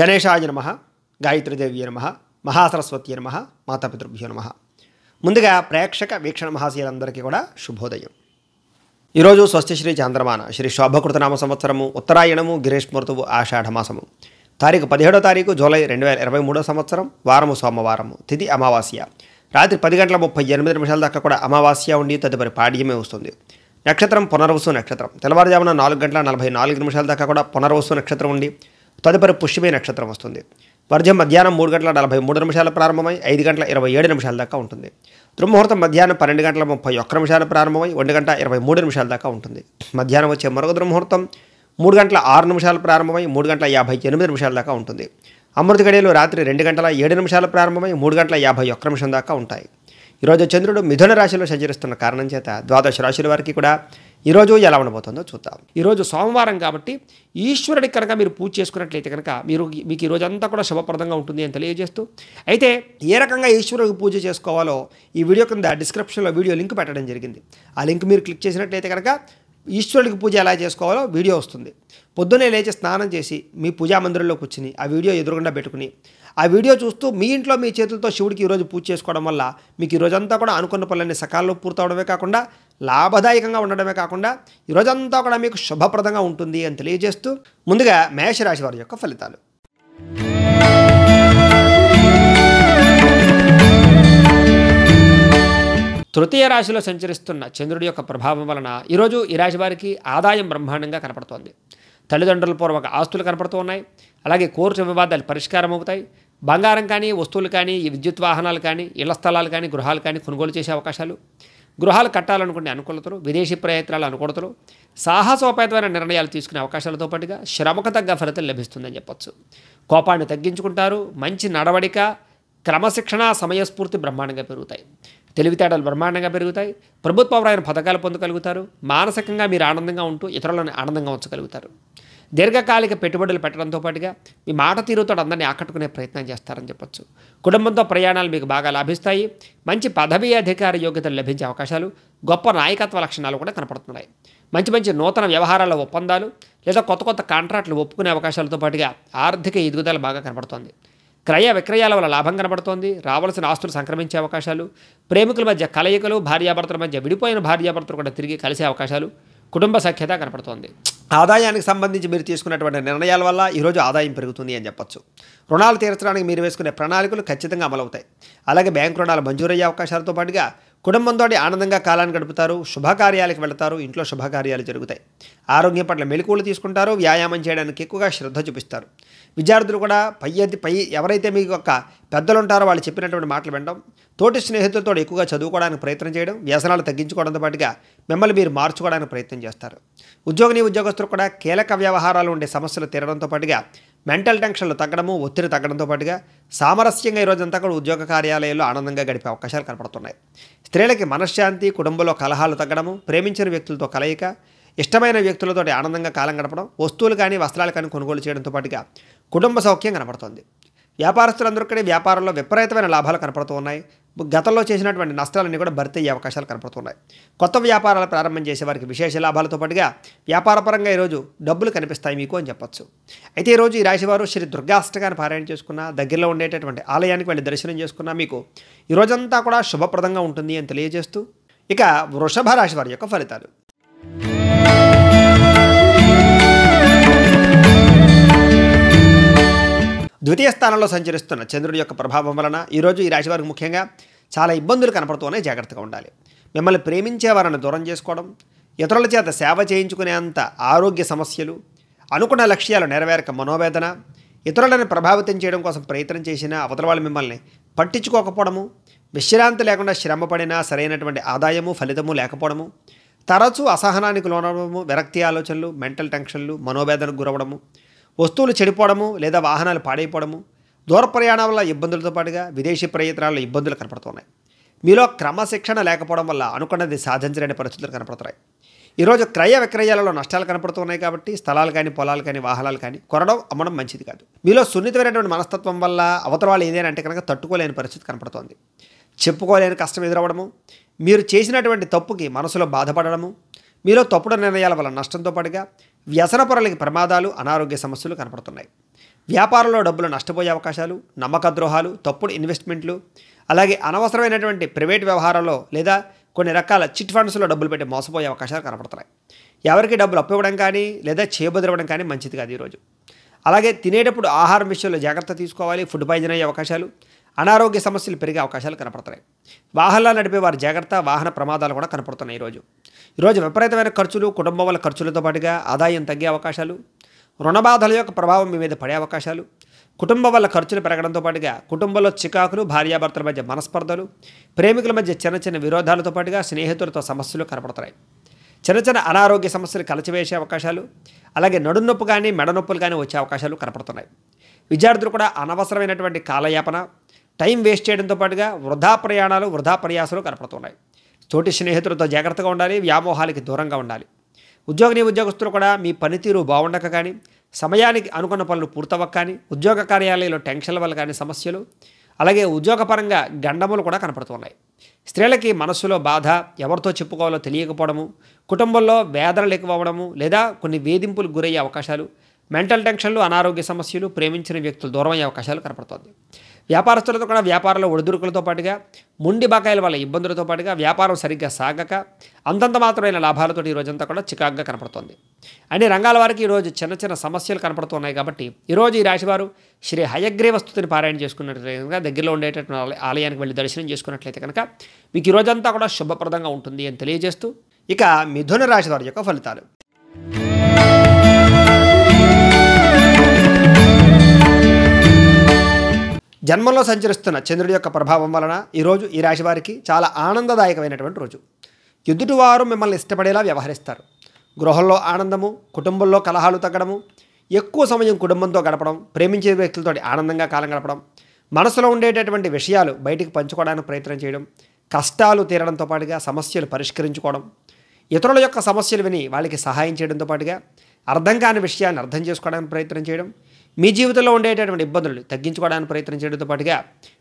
గణేశాయ నమ గాయత్రీదేవి నమ మహాసరస్వతి నమ మాతాపితృభ్యో నమ ముందుగా ప్రేక్షక వీక్షణ మహాశీలందరికీ కూడా శుభోదయం ఈరోజు స్వస్తిశ్రీ చాంద్రమాన శ్రీ శోభకృతనామ సంవత్సరము ఉత్తరాయణము గిరీష్మృతువు ఆషాఢమాసము తారీఖు పదిహేడో తారీఖు జూలై రెండు వేల ఇరవై మూడో సంవత్సరం వారము సోమవారము తిథి అమావాస్య రాత్రి పది గంటల ముప్పై ఎనిమిది నిమిషాల దాకా కూడా అమావాస్య ఉండి తదుపరి పాడ్యమే వస్తుంది నక్షత్రం పునర్వసు నక్షత్రం తెల్లవారుజామున నాలుగు గంటల నలభై నాలుగు నిమిషాల దాకా కూడా పునర్వసు నక్షత్రం ఉండి తదుపరి పుష్యమే నక్షత్రం వస్తుంది వర్జం మధ్యాహ్నం మూడు గంటల నలభై మూడు నిమిషాలు ప్రారంభమై ఐదు గంటల ఇరవై ఏడు నిమిషాల దాకా ఉంటుంది దుర్ముహూర్తం మధ్యాహ్నం పన్నెండు గంటల ముప్పై ఒక్క నిమిషాలు ప్రారంభమై ఒంటి గంట ఇరవై మూడు నిమిషాల దాకా ఉంటుంది మధ్యాహ్నం వచ్చే మరొక దుర్ముహూర్తం మూడు గంటల ఆరు నిమిషాలు ప్రారంభమై మూడు గంటల యాభై ఎనిమిది నిమిషాల దాకా ఉంటుంది అమృత గడియలు రాత్రి రెండు గంటల ఏడు నిమిషాలు ప్రారంభమై మూడు గంటల యాభై ఒక్క నిమిషం దాకా ఉంటాయి ఈరోజు చంద్రుడు మిథున రాశిలో సంచరిస్తున్న కారణం చేత ద్వాదశ రాశుల వారికి కూడా ఈరోజు ఎలా ఉండబోతుందో చూద్దాం ఈరోజు సోమవారం కాబట్టి ఈశ్వరుడికి కనుక మీరు పూజ చేసుకున్నట్లయితే కనుక మీరు మీకు ఈరోజు అంతా కూడా శుభప్రదంగా ఉంటుంది అని తెలియజేస్తూ అయితే ఏ రకంగా ఈశ్వరుడికి పూజ చేసుకోవాలో ఈ వీడియో కింద డిస్క్రిప్షన్లో వీడియో లింక్ పెట్టడం జరిగింది ఆ లింక్ మీరు క్లిక్ చేసినట్లయితే కనుక ఈశ్వరుడికి పూజ ఎలా చేసుకోవాలో వీడియో వస్తుంది పొద్దున్నే లేచి స్నానం చేసి మీ పూజా మందిరంలో కూర్చుని ఆ వీడియో ఎదురుగుండా పెట్టుకుని ఆ వీడియో చూస్తూ మీ ఇంట్లో మీ చేతులతో శివుడికి ఈరోజు పూజ చేసుకోవడం వల్ల మీకు ఈరోజంతా కూడా అనుకున్న పనులన్నీ సకాలంలో పూర్తవడమే కాకుండా లాభదాయకంగా ఉండడమే కాకుండా ఈరోజంతా కూడా మీకు శుభప్రదంగా ఉంటుంది అని తెలియజేస్తూ ముందుగా మేషరాశి వారి యొక్క ఫలితాలు తృతీయ రాశిలో సంచరిస్తున్న చంద్రుడి యొక్క ప్రభావం వలన ఈరోజు ఈ రాశి వారికి ఆదాయం బ్రహ్మాండంగా కనపడుతోంది తల్లిదండ్రుల పూర్వక ఆస్తులు కనపడుతూ ఉన్నాయి అలాగే కోర్టు వివాదాలు పరిష్కారం అవుతాయి బంగారం కానీ వస్తువులు కానీ ఈ విద్యుత్ వాహనాలు కానీ ఇళ్ల స్థలాలు కానీ గృహాలు కానీ కొనుగోలు చేసే అవకాశాలు గృహాలు కట్టాలనుకునే అనుకూలతలు విదేశీ ప్రయత్నాలు అనుకూలతలు సాహసోపేతమైన నిర్ణయాలు తీసుకునే అవకాశాలతో పాటుగా శ్రమకు తగ్గ ఫలితం లభిస్తుందని చెప్పొచ్చు కోపాన్ని తగ్గించుకుంటారు మంచి నడవడిక క్రమశిక్షణ సమయస్ఫూర్తి బ్రహ్మాండంగా పెరుగుతాయి తెలివితేటలు బ్రహ్మాండంగా పెరుగుతాయి ప్రభుత్వ పథకాలు పొందగలుగుతారు మానసికంగా మీరు ఆనందంగా ఉంటూ ఇతరులను ఆనందంగా ఉంచగలుగుతారు దీర్ఘకాలిక పెట్టుబడులు పెట్టడంతో పాటుగా మీ మాట తీరుతో అందరినీ ఆకట్టుకునే ప్రయత్నం చేస్తారని చెప్పొచ్చు కుటుంబంతో ప్రయాణాలు మీకు బాగా లాభిస్తాయి మంచి పదవీ అధికార యోగ్యతలు లభించే అవకాశాలు గొప్ప నాయకత్వ లక్షణాలు కూడా కనపడుతున్నాయి మంచి మంచి నూతన వ్యవహారాల ఒప్పందాలు లేదా కొత్త కొత్త కాంట్రాక్టులు ఒప్పుకునే అవకాశాలతో పాటుగా ఆర్థిక ఎదుగుదల బాగా కనపడుతోంది క్రయ విక్రయాల వల్ల లాభం కనబడుతోంది రావాల్సిన ఆస్తులు సంక్రమించే అవకాశాలు ప్రేమికుల మధ్య కలయికలు భార్యాభర్తల మధ్య విడిపోయిన భార్యాభర్తలు కూడా తిరిగి కలిసే అవకాశాలు కుటుంబ సఖ్యత కనపడుతోంది ఆదాయానికి సంబంధించి మీరు తీసుకున్నటువంటి నిర్ణయాల వల్ల ఈరోజు ఆదాయం పెరుగుతుంది అని చెప్పొచ్చు రుణాలు తీర్చడానికి మీరు వేసుకునే ప్రణాళికలు ఖచ్చితంగా అమలవుతాయి అలాగే బ్యాంకు రుణాలు మంజూరయ్యే అవకాశాలతో పాటుగా కుటుంబంతో ఆనందంగా కాలాన్ని గడుపుతారు శుభకార్యాలకు వెళతారు ఇంట్లో శుభకార్యాలు జరుగుతాయి ఆరోగ్యం పట్ల మెలకువలు తీసుకుంటారు వ్యాయామం చేయడానికి ఎక్కువగా శ్రద్ధ చూపిస్తారు విద్యార్థులు కూడా పై పై ఎవరైతే మీకు ఒక పెద్దలు ఉంటారో వాళ్ళు చెప్పినటువంటి మాటలు వినడం తోటి స్నేహితులతో ఎక్కువగా చదువుకోవడానికి ప్రయత్నం చేయడం వ్యసనాలు తగ్గించుకోవడంతో పాటుగా మిమ్మల్ని మీరు మార్చుకోవడానికి ప్రయత్నం చేస్తారు ఉద్యోగిని ఉద్యోగస్తులు కూడా కీలక వ్యవహారాలు ఉండే సమస్యలు తీరడంతో పాటుగా మెంటల్ టెన్షన్లు తగ్గడము ఒత్తిడి తగ్గడంతో పాటుగా సామరస్యంగా ఈరోజంతా కూడా ఉద్యోగ కార్యాలయాల్లో ఆనందంగా గడిపే అవకాశాలు కనపడుతున్నాయి స్త్రీలకి మనశ్శాంతి కుటుంబంలో కలహాలు తగ్గడము ప్రేమించిన వ్యక్తులతో కలయిక ఇష్టమైన వ్యక్తులతో ఆనందంగా కాలం గడపడం వస్తువులు కానీ వస్త్రాలు కానీ కొనుగోలు చేయడంతో పాటుగా కుటుంబ సౌఖ్యం కనపడుతుంది వ్యాపారస్తులందరికీ వ్యాపారంలో విపరీతమైన లాభాలు కనపడుతూ ఉన్నాయి గతంలో చేసినటువంటి నష్టాలన్నీ కూడా భర్తీ అయ్యే అవకాశాలు కనపడుతున్నాయి కొత్త వ్యాపారాలు ప్రారంభం చేసే వారికి విశేష లాభాలతో పాటుగా వ్యాపారపరంగా ఈరోజు డబ్బులు కనిపిస్తాయి మీకు అని చెప్పొచ్చు అయితే ఈరోజు ఈ రాశివారు శ్రీ దుర్గాష్టకాన్ని పారాయణ చేసుకున్న దగ్గరలో ఉండేటటువంటి ఆలయానికి వెళ్ళి దర్శనం చేసుకున్న మీకు ఈరోజంతా కూడా శుభప్రదంగా ఉంటుంది అని తెలియజేస్తూ ఇక వృషభ రాశి వారి యొక్క ఫలితాలు ద్వితీయ స్థానంలో సంచరిస్తున్న చంద్రుడి యొక్క ప్రభావం వలన ఈరోజు ఈ రాశి వారికి ముఖ్యంగా చాలా ఇబ్బందులు కనపడుతూనే జాగ్రత్తగా ఉండాలి మిమ్మల్ని ప్రేమించే వారిని దూరం చేసుకోవడం ఇతరుల చేత సేవ చేయించుకునేంత ఆరోగ్య సమస్యలు అనుకున్న లక్ష్యాలు నెరవేరక మనోవేదన ఇతరులను ప్రభావితం చేయడం కోసం ప్రయత్నం చేసినా అవతల వాళ్ళు మిమ్మల్ని పట్టించుకోకపోవడము విశ్రాంతి లేకుండా శ్రమ పడినా సరైనటువంటి ఆదాయము ఫలితము లేకపోవడము తరచూ అసహనానికి లోనడము విరక్తి ఆలోచనలు మెంటల్ టెన్షన్లు మనోవేదనకు గురవడము వస్తువులు చెడిపోవడము లేదా వాహనాలు పాడైపోవడము దూర ప్రయాణం వల్ల ఇబ్బందులతో పాటుగా విదేశీ ప్రయత్నాల్లో ఇబ్బందులు కనపడుతున్నాయి మీలో క్రమశిక్షణ లేకపోవడం వల్ల అనుకున్నది సాధించలేని పరిస్థితులు కనపడుతున్నాయి ఈరోజు క్రయ విక్రయాలలో నష్టాలు కనపడుతున్నాయి కాబట్టి స్థలాలు కానీ పొలాలు కానీ వాహనాలు కానీ కొనడం అమ్మడం మంచిది కాదు మీలో సున్నితమైనటువంటి మనస్తత్వం వల్ల అవతరాలు ఏదైనా అంటే కనుక తట్టుకోలేని పరిస్థితి కనపడుతోంది చెప్పుకోలేని కష్టం ఎదురవ్వడము మీరు చేసినటువంటి తప్పుకి మనసులో బాధపడడము మీలో తప్పుడు నిర్ణయాల వల్ల నష్టంతో పాటుగా వ్యసన పొరలకి ప్రమాదాలు అనారోగ్య సమస్యలు కనపడుతున్నాయి వ్యాపారంలో డబ్బులు నష్టపోయే అవకాశాలు నమ్మక ద్రోహాలు తప్పుడు ఇన్వెస్ట్మెంట్లు అలాగే అనవసరమైనటువంటి ప్రైవేట్ వ్యవహారాల్లో లేదా కొన్ని రకాల చిట్ ఫండ్స్లో డబ్బులు పెట్టి మోసపోయే అవకాశాలు కనపడుతున్నాయి ఎవరికి డబ్బులు అప్పివ్వడం కానీ లేదా చేయబదిరవడం కానీ మంచిది కాదు ఈరోజు అలాగే తినేటప్పుడు ఆహారం విషయంలో జాగ్రత్త తీసుకోవాలి ఫుడ్ పాయిజన్ అయ్యే అవకాశాలు అనారోగ్య సమస్యలు పెరిగే అవకాశాలు కనపడుతున్నాయి వాహనాలు నడిపే వారి జాగ్రత్త వాహన ప్రమాదాలు కూడా కనపడుతున్నాయి ఈరోజు ఈరోజు విపరీతమైన ఖర్చులు కుటుంబం వల్ల ఖర్చులతో పాటుగా ఆదాయం తగ్గే అవకాశాలు రుణబాధల యొక్క ప్రభావం మీ మీద పడే అవకాశాలు కుటుంబం వల్ల ఖర్చులు పెరగడంతో పాటుగా కుటుంబంలో చికాకులు భార్యాభర్తల మధ్య మనస్పర్ధలు ప్రేమికుల మధ్య చిన్న చిన్న విరోధాలతో పాటుగా స్నేహితులతో సమస్యలు కనపడుతున్నాయి చిన్న చిన్న అనారోగ్య సమస్యలు కలచివేసే అవకాశాలు అలాగే నడునొప్పు కానీ మెడనొప్పులు కానీ వచ్చే అవకాశాలు కనపడుతున్నాయి విద్యార్థులు కూడా అనవసరమైనటువంటి కాలయాపన టైం వేస్ట్ చేయడంతో పాటుగా వృధా ప్రయాణాలు వృధా ప్రయాసాలు కనపడుతున్నాయి తోటి స్నేహితులతో జాగ్రత్తగా ఉండాలి వ్యామోహాలకి దూరంగా ఉండాలి ఉద్యోగ ఉద్యోగస్తులు కూడా మీ పనితీరు బాగుండక కానీ సమయానికి అనుకున్న పనులు పూర్తవ్వక కానీ ఉద్యోగ కార్యాలయంలో టెన్షన్ల వల్ల కానీ సమస్యలు అలాగే ఉద్యోగపరంగా గండములు కూడా కనపడుతున్నాయి స్త్రీలకి మనస్సులో బాధ ఎవరితో చెప్పుకోవాలో తెలియకపోవడము కుటుంబంలో వేదనలు ఎక్కువ లేదా కొన్ని వేధింపులు గురయ్యే అవకాశాలు మెంటల్ టెన్షన్లు అనారోగ్య సమస్యలు ప్రేమించిన వ్యక్తులు దూరమయ్యే అవకాశాలు కనపడుతుంది వ్యాపారస్తులతో కూడా వ్యాపారంలో ఒడిదురుకులతో పాటుగా ముండి బకాయిల వల్ల ఇబ్బందులతో పాటుగా వ్యాపారం సరిగ్గా సాగక అంతంత మాత్రమైన లాభాలతో ఈరోజంతా కూడా చికాగ్గా కనపడుతోంది అన్ని రంగాల వారికి ఈరోజు చిన్న చిన్న సమస్యలు కనపడుతున్నాయి కాబట్టి ఈరోజు ఈ రాశివారు శ్రీ హయగ్రీవ స్థుతిని పారాయణ చేసుకున్నట్లయితే కనుక దగ్గరలో ఉండేటటువంటి ఆలయానికి వెళ్ళి దర్శనం చేసుకున్నట్లయితే కనుక మీకు ఈరోజంతా కూడా శుభప్రదంగా ఉంటుంది అని తెలియజేస్తూ ఇక మిథున రాశి వారి యొక్క ఫలితాలు జన్మంలో సంచరిస్తున్న చంద్రుడి యొక్క ప్రభావం వలన ఈరోజు ఈ రాశి వారికి చాలా ఆనందదాయకమైనటువంటి రోజు ఎదుటివారు మిమ్మల్ని ఇష్టపడేలా వ్యవహరిస్తారు గృహంలో ఆనందము కుటుంబంలో కలహాలు తగ్గడము ఎక్కువ సమయం కుటుంబంతో గడపడం ప్రేమించే వ్యక్తులతో ఆనందంగా కాలం గడపడం మనసులో ఉండేటటువంటి విషయాలు బయటికి పంచుకోవడానికి ప్రయత్నం చేయడం కష్టాలు తీరడంతో పాటుగా సమస్యలు పరిష్కరించుకోవడం ఇతరుల యొక్క సమస్యలు విని వాళ్ళకి సహాయం చేయడంతో పాటుగా అర్థం కాని విషయాన్ని అర్థం చేసుకోవడానికి ప్రయత్నం చేయడం మీ జీవితంలో ఉండేటటువంటి ఇబ్బందులు తగ్గించుకోవడానికి ప్రయత్నించడంతో పాటుగా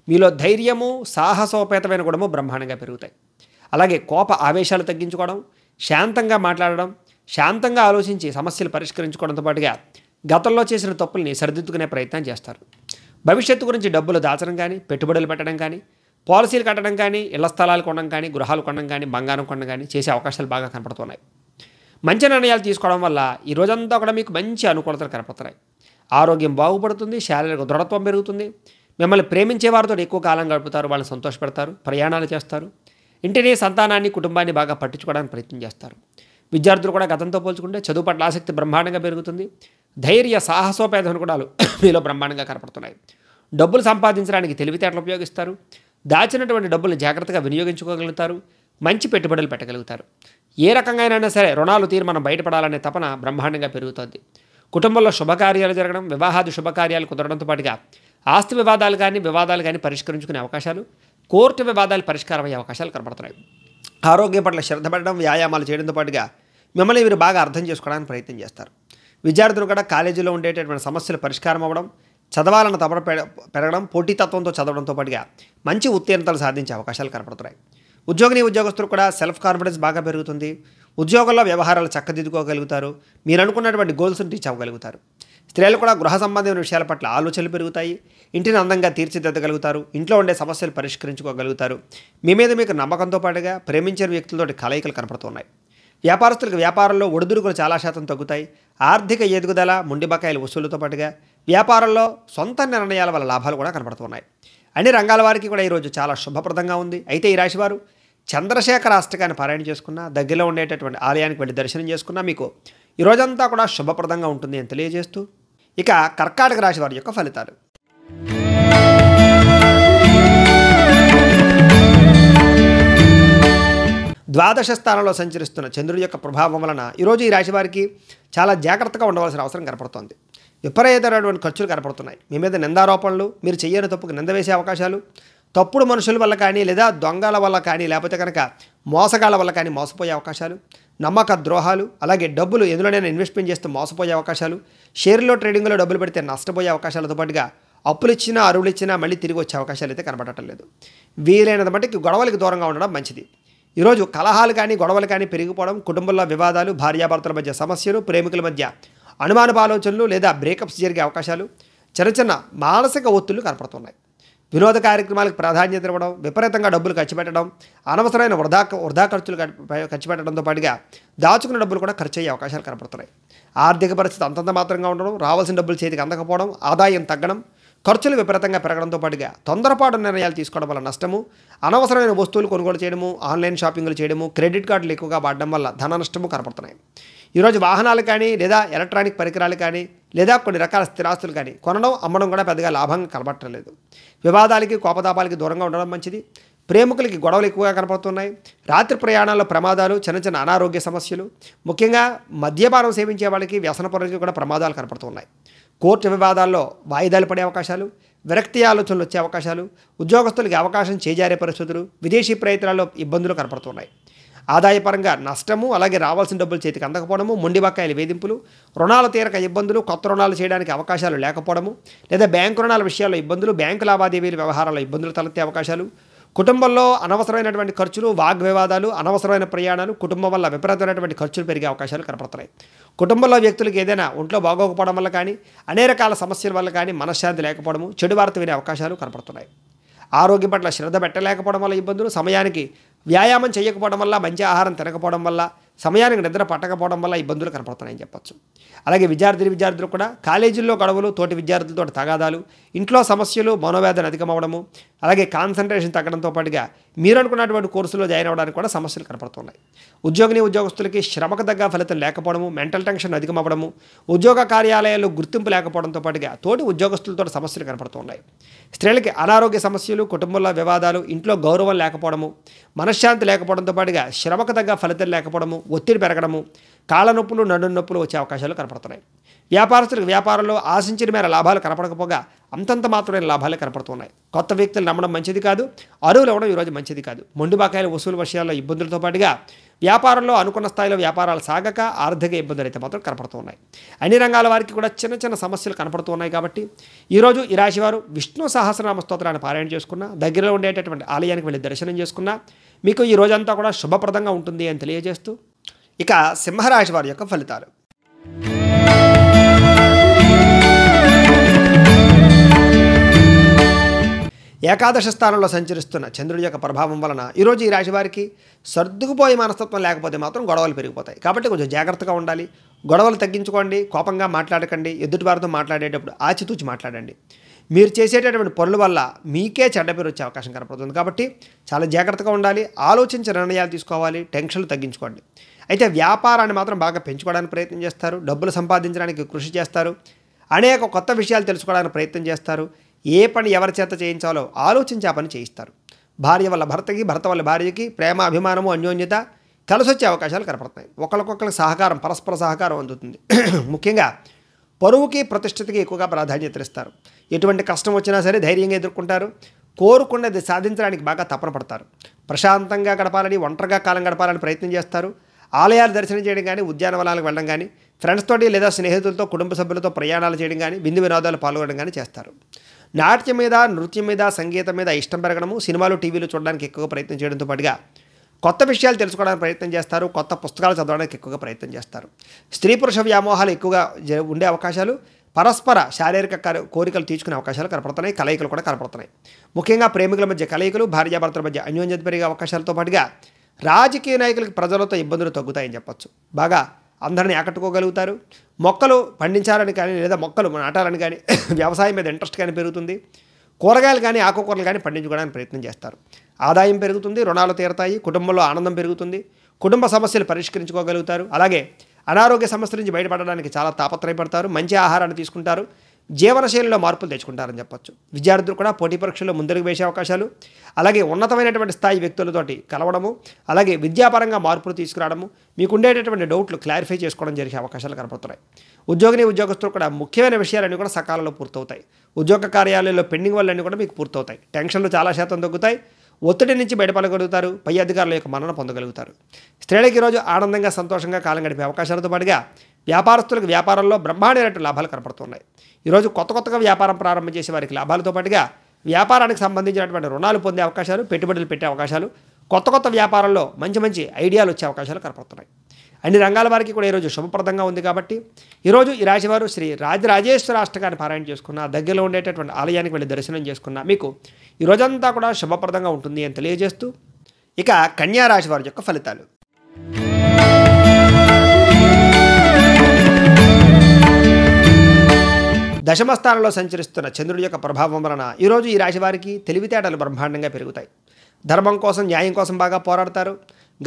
మీలో ధైర్యము సాహసోపేతమైన గుణము బ్రహ్మాండంగా పెరుగుతాయి అలాగే కోప ఆవేశాలు తగ్గించుకోవడం శాంతంగా మాట్లాడడం శాంతంగా ఆలోచించి సమస్యలు పరిష్కరించుకోవడంతో పాటుగా గతంలో చేసిన తప్పుల్ని సరిదిద్దుకునే ప్రయత్నం చేస్తారు భవిష్యత్తు గురించి డబ్బులు దాచడం కానీ పెట్టుబడులు పెట్టడం కానీ పాలసీలు కట్టడం కానీ ఇళ్ల స్థలాలు కొనడం కానీ గృహాలు కొనడం కానీ బంగారం కొనడం కానీ చేసే అవకాశాలు బాగా కనపడుతున్నాయి మంచి నిర్ణయాలు తీసుకోవడం వల్ల ఈ రోజంతా కూడా మీకు మంచి అనుకూలతలు కనపడుతున్నాయి ఆరోగ్యం బాగుపడుతుంది శారీరక దృఢత్వం పెరుగుతుంది మిమ్మల్ని ప్రేమించే వారితో ఎక్కువ కాలం గడుపుతారు వాళ్ళని సంతోషపెడతారు ప్రయాణాలు చేస్తారు ఇంటిని సంతానాన్ని కుటుంబాన్ని బాగా పట్టించుకోవడానికి ప్రయత్నం చేస్తారు విద్యార్థులు కూడా గతంతో పోల్చుకుంటే చదువు పట్ల ఆసక్తి బ్రహ్మాండంగా పెరుగుతుంది ధైర్య సాహసోపేత కూడా మీలో బ్రహ్మాండంగా కనపడుతున్నాయి డబ్బులు సంపాదించడానికి తెలివితేటలు ఉపయోగిస్తారు దాచినటువంటి డబ్బులు జాగ్రత్తగా వినియోగించుకోగలుగుతారు మంచి పెట్టుబడులు పెట్టగలుగుతారు ఏ రకంగా అయినా సరే రుణాలు తీరు మనం బయటపడాలనే తపన బ్రహ్మాండంగా పెరుగుతుంది కుటుంబంలో శుభకార్యాలు జరగడం వివాహాది శుభకార్యాలు కుదరడంతో పాటుగా ఆస్తి వివాదాలు కానీ వివాదాలు కానీ పరిష్కరించుకునే అవకాశాలు కోర్టు వివాదాలు పరిష్కారం అయ్యే అవకాశాలు కనబడుతున్నాయి ఆరోగ్యం పట్ల శ్రద్ధ పడడం వ్యాయామాలు చేయడంతో పాటుగా మిమ్మల్ని వీరు బాగా అర్థం చేసుకోవడానికి ప్రయత్నం చేస్తారు విద్యార్థులు కూడా కాలేజీలో ఉండేటటువంటి సమస్యలు పరిష్కారం అవ్వడం చదవాలన్న తపన పెరగడం పోటీతత్వంతో చదవడంతో పాటుగా మంచి ఉత్తీర్ణతలు సాధించే అవకాశాలు కనపడుతున్నాయి ఉద్యోగిని ఉద్యోగస్తులు కూడా సెల్ఫ్ కాన్ఫిడెన్స్ బాగా పెరుగుతుంది ఉద్యోగంలో వ్యవహారాలు చక్కదిద్దుకోగలుగుతారు మీరు అనుకున్నటువంటి గోల్స్ని రీచ్ అవ్వగలుగుతారు స్త్రీలు కూడా గృహ సంబంధమైన విషయాల పట్ల ఆలోచనలు పెరుగుతాయి ఇంటిని అందంగా తీర్చిదిద్దగలుగుతారు ఇంట్లో ఉండే సమస్యలు పరిష్కరించుకోగలుగుతారు మీ మీద మీకు నమ్మకంతో పాటుగా ప్రేమించిన వ్యక్తులతో కలయికలు కనపడుతున్నాయి వ్యాపారస్తులకు వ్యాపారంలో ఒడిదుడుకులు చాలా శాతం తగ్గుతాయి ఆర్థిక ఎదుగుదల ముండిబకాయల వసూలుతో పాటుగా వ్యాపారంలో సొంత నిర్ణయాల వల్ల లాభాలు కూడా కనపడుతున్నాయి అన్ని రంగాల వారికి కూడా ఈరోజు చాలా శుభప్రదంగా ఉంది అయితే ఈ రాశివారు చంద్రశేఖర అష్టకాన్ని పారాయణ చేసుకున్నా దగ్గరలో ఉండేటటువంటి ఆలయానికి వెళ్ళి దర్శనం చేసుకున్నా మీకు ఈరోజంతా కూడా శుభప్రదంగా ఉంటుంది అని తెలియజేస్తూ ఇక కర్కాటక రాశి వారి యొక్క ఫలితాలు ద్వాదశ స్థానంలో సంచరిస్తున్న చంద్రుడి యొక్క ప్రభావం వలన ఈరోజు ఈ రాశి వారికి చాలా జాగ్రత్తగా ఉండవలసిన అవసరం కనపడుతోంది విపరీతమైనటువంటి ఖర్చులు కనపడుతున్నాయి మీ మీద నిందారోపణలు మీరు చేయని తప్పుకు నింద వేసే అవకాశాలు తప్పుడు మనుషుల వల్ల కానీ లేదా దొంగల వల్ల కానీ లేకపోతే కనుక మోసగాళ్ళ వల్ల కానీ మోసపోయే అవకాశాలు నమ్మక ద్రోహాలు అలాగే డబ్బులు ఎందులోనైనా ఇన్వెస్ట్మెంట్ చేస్తూ మోసపోయే అవకాశాలు షేర్లో ట్రేడింగ్లో డబ్బులు పెడితే నష్టపోయే అవకాశాలతో పాటుగా అప్పులు ఇచ్చినా అరువులు ఇచ్చినా మళ్ళీ తిరిగి వచ్చే అవకాశాలు అయితే కనబడటం లేదు వీలైనంత మట్టికి గొడవలకి దూరంగా ఉండడం మంచిది ఈరోజు కలహాలు కానీ గొడవలు కానీ పెరిగిపోవడం కుటుంబంలో వివాదాలు భార్యాభర్తల మధ్య సమస్యలు ప్రేమికుల మధ్య అనుమానపు ఆలోచనలు లేదా బ్రేకప్స్ జరిగే అవకాశాలు చిన్న చిన్న మానసిక ఒత్తులు కనపడుతున్నాయి వినోద కార్యక్రమాలకు ప్రాధాన్యత ఇవ్వడం విపరీతంగా డబ్బులు ఖర్చు పెట్టడం అనవసరమైన వృధా వృధా ఖర్చులు ఖర్చు పెట్టడంతో పాటుగా దాచుకున్న డబ్బులు కూడా ఖర్చు అయ్యే అవకాశాలు కనపడుతున్నాయి ఆర్థిక పరిస్థితి అంతంత మాత్రంగా ఉండడం రావాల్సిన డబ్బులు చేతికి అందకపోవడం ఆదాయం తగ్గడం ఖర్చులు విపరీతంగా పెరగడంతో పాటుగా తొందరపాటు నిర్ణయాలు తీసుకోవడం వల్ల నష్టము అనవసరమైన వస్తువులు కొనుగోలు చేయడము ఆన్లైన్ షాపింగ్లు చేయడము క్రెడిట్ కార్డులు ఎక్కువగా వాడడం వల్ల ధన నష్టము కనపడుతున్నాయి ఈరోజు వాహనాలు కానీ లేదా ఎలక్ట్రానిక్ పరికరాలు కానీ లేదా కొన్ని రకాల స్థిరాస్తులు కానీ కొనడం అమ్మడం కూడా పెద్దగా లాభంగా కనబడటం లేదు వివాదాలకి కోపతాపాలకి దూరంగా ఉండడం మంచిది ప్రేమికులకి గొడవలు ఎక్కువగా కనపడుతున్నాయి రాత్రి ప్రయాణాల్లో ప్రమాదాలు చిన్న చిన్న అనారోగ్య సమస్యలు ముఖ్యంగా మద్యపానం సేవించే వాళ్ళకి వ్యసన పనులకి కూడా ప్రమాదాలు కనపడుతున్నాయి కోర్టు వివాదాల్లో వాయిదాలు పడే అవకాశాలు విరక్తి ఆలోచనలు వచ్చే అవకాశాలు ఉద్యోగస్తులకి అవకాశం చేజారే పరిస్థితులు విదేశీ ప్రయత్నాల్లో ఇబ్బందులు కనపడుతున్నాయి ఆదాయపరంగా నష్టము అలాగే రావాల్సిన డబ్బులు చేతికి అందకపోవడము బకాయిల వేధింపులు రుణాలు తీరక ఇబ్బందులు కొత్త రుణాలు చేయడానికి అవకాశాలు లేకపోవడము లేదా బ్యాంకు రుణాల విషయాల్లో ఇబ్బందులు బ్యాంకు లావాదేవీల వ్యవహారాల ఇబ్బందులు తలెత్తే అవకాశాలు కుటుంబంలో అనవసరమైనటువంటి ఖర్చులు వాగ్వివాదాలు అనవసరమైన ప్రయాణాలు కుటుంబం వల్ల విపరీతమైనటువంటి ఖర్చులు పెరిగే అవకాశాలు కనపడుతున్నాయి కుటుంబంలో వ్యక్తులకు ఏదైనా ఒంట్లో బాగోకపోవడం వల్ల కానీ అనేక రకాల సమస్యల వల్ల కానీ మనశ్శాంతి లేకపోవడము చెడు వార్త వినే అవకాశాలు కనపడుతున్నాయి ఆరోగ్యం పట్ల శ్రద్ధ పెట్టలేకపోవడం వల్ల ఇబ్బందులు సమయానికి వ్యాయామం చేయకపోవడం వల్ల మంచి ఆహారం తినకపోవడం వల్ల సమయానికి నిద్ర పట్టకపోవడం వల్ల ఇబ్బందులు కనపడుతున్నాయని చెప్పచ్చు అలాగే విద్యార్థిని విద్యార్థులు కూడా కాలేజీల్లో గొడవలు తోటి విద్యార్థులతో తగాదాలు ఇంట్లో సమస్యలు మనోవేదన అధికమవడము అలాగే కాన్సన్ట్రేషన్ తగ్గడంతో పాటుగా మీరు అనుకున్నటువంటి కోర్సులో జాయిన్ అవ్వడానికి కూడా సమస్యలు కనపడుతున్నాయి ఉద్యోగిని ఉద్యోగస్తులకి శ్రమకు తగ్గ ఫలితం లేకపోవడము మెంటల్ టెన్షన్ అధికమవడము ఉద్యోగ కార్యాలయాల్లో గుర్తింపు లేకపోవడంతో పాటుగా తోటి ఉద్యోగస్తులతో సమస్యలు కనపడుతున్నాయి స్త్రీలకి అనారోగ్య సమస్యలు కుటుంబంలో వివాదాలు ఇంట్లో గౌరవం లేకపోవడము మనశ్శాంతి లేకపోవడంతో పాటుగా శ్రమకు తగ్గ ఫలితం లేకపోవడము ఒత్తిడి పెరగడము కాళ్ళనొప్పులు నొప్పులు వచ్చే అవకాశాలు కనపడుతున్నాయి వ్యాపారస్తులకు వ్యాపారంలో ఆశించిన మేర లాభాలు కనపడకపోగా అంతంత మాత్రమే లాభాలే కనపడుతున్నాయి కొత్త వ్యక్తులు నమ్మడం మంచిది కాదు అరువులు ఇవ్వడం ఈరోజు మంచిది కాదు మొండి బకాయిల వసూలు విషయాల్లో ఇబ్బందులతో పాటుగా వ్యాపారంలో అనుకున్న స్థాయిలో వ్యాపారాలు సాగక ఆర్థిక ఇబ్బందులు అయితే మాత్రం కనపడుతున్నాయి అన్ని రంగాల వారికి కూడా చిన్న చిన్న సమస్యలు కనపడుతున్నాయి కాబట్టి ఈరోజు ఈ రాశి వారు విష్ణు సహస్రనామ స్తోత్రాన్ని పారాయణ చేసుకున్న దగ్గరలో ఉండేటటువంటి ఆలయానికి వెళ్ళి దర్శనం చేసుకున్న మీకు ఈ రోజంతా కూడా శుభప్రదంగా ఉంటుంది అని తెలియజేస్తూ ఇక సింహరాశి వారి యొక్క ఫలితాలు ఏకాదశ స్థానంలో సంచరిస్తున్న చంద్రుడి యొక్క ప్రభావం వలన ఈరోజు ఈ రాశి వారికి సర్దుకుపోయే మనస్తత్వం లేకపోతే మాత్రం గొడవలు పెరిగిపోతాయి కాబట్టి కొంచెం జాగ్రత్తగా ఉండాలి గొడవలు తగ్గించుకోండి కోపంగా మాట్లాడకండి ఎదుటివారితో మాట్లాడేటప్పుడు ఆచితూచి మాట్లాడండి మీరు చేసేటటువంటి పనుల వల్ల మీకే చెడ్డ పేరు వచ్చే అవకాశం కనపడుతుంది కాబట్టి చాలా జాగ్రత్తగా ఉండాలి ఆలోచించే నిర్ణయాలు తీసుకోవాలి టెన్షన్లు తగ్గించుకోండి అయితే వ్యాపారాన్ని మాత్రం బాగా పెంచుకోవడానికి ప్రయత్నం చేస్తారు డబ్బులు సంపాదించడానికి కృషి చేస్తారు అనేక కొత్త విషయాలు తెలుసుకోవడానికి ప్రయత్నం చేస్తారు ఏ పని ఎవరి చేత చేయించాలో ఆలోచించి ఆ పని చేయిస్తారు భార్య వల్ల భర్తకి భర్త వల్ల భార్యకి ప్రేమ అభిమానము అన్యోన్యత కలిసొచ్చే అవకాశాలు కనపడతాయి ఒకరికొకరికి సహకారం పరస్పర సహకారం అందుతుంది ముఖ్యంగా పరువుకి ప్రతిష్టతకి ఎక్కువగా ప్రాధాన్యత ఇస్తారు ఎటువంటి కష్టం వచ్చినా సరే ధైర్యంగా ఎదుర్కొంటారు కోరుకున్నది సాధించడానికి బాగా తపన పడతారు ప్రశాంతంగా గడపాలని ఒంటరిగా కాలం గడపాలని ప్రయత్నం చేస్తారు ఆలయాలు దర్శనం చేయడం కానీ ఉద్యానవనాలకు వెళ్ళడం కానీ ఫ్రెండ్స్ తోటి లేదా స్నేహితులతో కుటుంబ సభ్యులతో ప్రయాణాలు చేయడం కానీ బిందు వినోదాలు పాల్గొనడం కానీ చేస్తారు నాట్యం మీద నృత్యం మీద సంగీతం మీద ఇష్టం పెరగడము సినిమాలు టీవీలు చూడడానికి ఎక్కువగా ప్రయత్నం చేయడంతో పాటుగా కొత్త విషయాలు తెలుసుకోవడానికి ప్రయత్నం చేస్తారు కొత్త పుస్తకాలు చదవడానికి ఎక్కువగా ప్రయత్నం చేస్తారు స్త్రీ పురుష వ్యామోహాలు ఎక్కువగా ఉండే అవకాశాలు పరస్పర శారీరక కోరికలు తీర్చుకునే అవకాశాలు కనపడుతున్నాయి కలయికలు కూడా కనపడుతున్నాయి ముఖ్యంగా ప్రేమికుల మధ్య కలయికలు భార్యాభర్తల మధ్య అన్యోన్యత పెరిగే అవకాశాలతో పాటుగా రాజకీయ నాయకులకి ప్రజలతో ఇబ్బందులు తగ్గుతాయని చెప్పచ్చు బాగా అందరిని ఆకట్టుకోగలుగుతారు మొక్కలు పండించాలని కానీ లేదా మొక్కలు నాటాలని కానీ వ్యవసాయం మీద ఇంట్రెస్ట్ కానీ పెరుగుతుంది కూరగాయలు కానీ ఆకుకూరలు కానీ పండించుకోవడానికి ప్రయత్నం చేస్తారు ఆదాయం పెరుగుతుంది రుణాలు తీరతాయి కుటుంబంలో ఆనందం పెరుగుతుంది కుటుంబ సమస్యలు పరిష్కరించుకోగలుగుతారు అలాగే అనారోగ్య సమస్యల నుంచి బయటపడడానికి చాలా తాపత్రయపడతారు మంచి ఆహారాన్ని తీసుకుంటారు జీవనశైలిలో మార్పులు తెచ్చుకుంటారని చెప్పచ్చు విద్యార్థులు కూడా పోటీ పరీక్షల్లో ముందరకు వేసే అవకాశాలు అలాగే ఉన్నతమైనటువంటి స్థాయి వ్యక్తులతోటి కలవడము అలాగే విద్యాపరంగా మార్పులు తీసుకురావడము మీకు ఉండేటటువంటి డౌట్లు క్లారిఫై చేసుకోవడం జరిగే అవకాశాలు కనపడుతున్నాయి ఉద్యోగిని ఉద్యోగస్తులు కూడా ముఖ్యమైన విషయాలన్నీ కూడా సకాలంలో పూర్తవుతాయి ఉద్యోగ కార్యాలయంలో పెండింగ్ అన్నీ కూడా మీకు పూర్తవుతాయి టెన్షన్లు చాలా శాతం తగ్గుతాయి ఒత్తిడి నుంచి బయటపడగలుగుతారు పై అధికారుల యొక్క మన్నన పొందగలుగుతారు స్త్రీలకు ఈరోజు ఆనందంగా సంతోషంగా కాలం గడిపే అవకాశాలతో పాటుగా వ్యాపారస్తులకు వ్యాపారంలో బ్రహ్మాండమైనటువంటి లాభాలు కనపడుతున్నాయి ఈరోజు కొత్త కొత్తగా వ్యాపారం ప్రారంభం చేసే వారికి లాభాలతో పాటుగా వ్యాపారానికి సంబంధించినటువంటి రుణాలు పొందే అవకాశాలు పెట్టుబడులు పెట్టే అవకాశాలు కొత్త కొత్త వ్యాపారంలో మంచి మంచి ఐడియాలు వచ్చే అవకాశాలు కనపడుతున్నాయి అన్ని రంగాల వారికి కూడా ఈరోజు శుభప్రదంగా ఉంది కాబట్టి ఈరోజు ఈ రాశివారు శ్రీ రాజరాజేశ్వర అష్టకాన్ని పారాయణ చేసుకున్న దగ్గరలో ఉండేటటువంటి ఆలయానికి వెళ్ళి దర్శనం చేసుకున్న మీకు ఈరోజంతా కూడా శుభప్రదంగా ఉంటుంది అని తెలియజేస్తూ ఇక కన్యా రాశి వారి యొక్క ఫలితాలు దశమ స్థానంలో సంచరిస్తున్న చంద్రుడి యొక్క ప్రభావం వలన ఈరోజు ఈ రాశి వారికి తెలివితేటలు బ్రహ్మాండంగా పెరుగుతాయి ధర్మం కోసం న్యాయం కోసం బాగా పోరాడతారు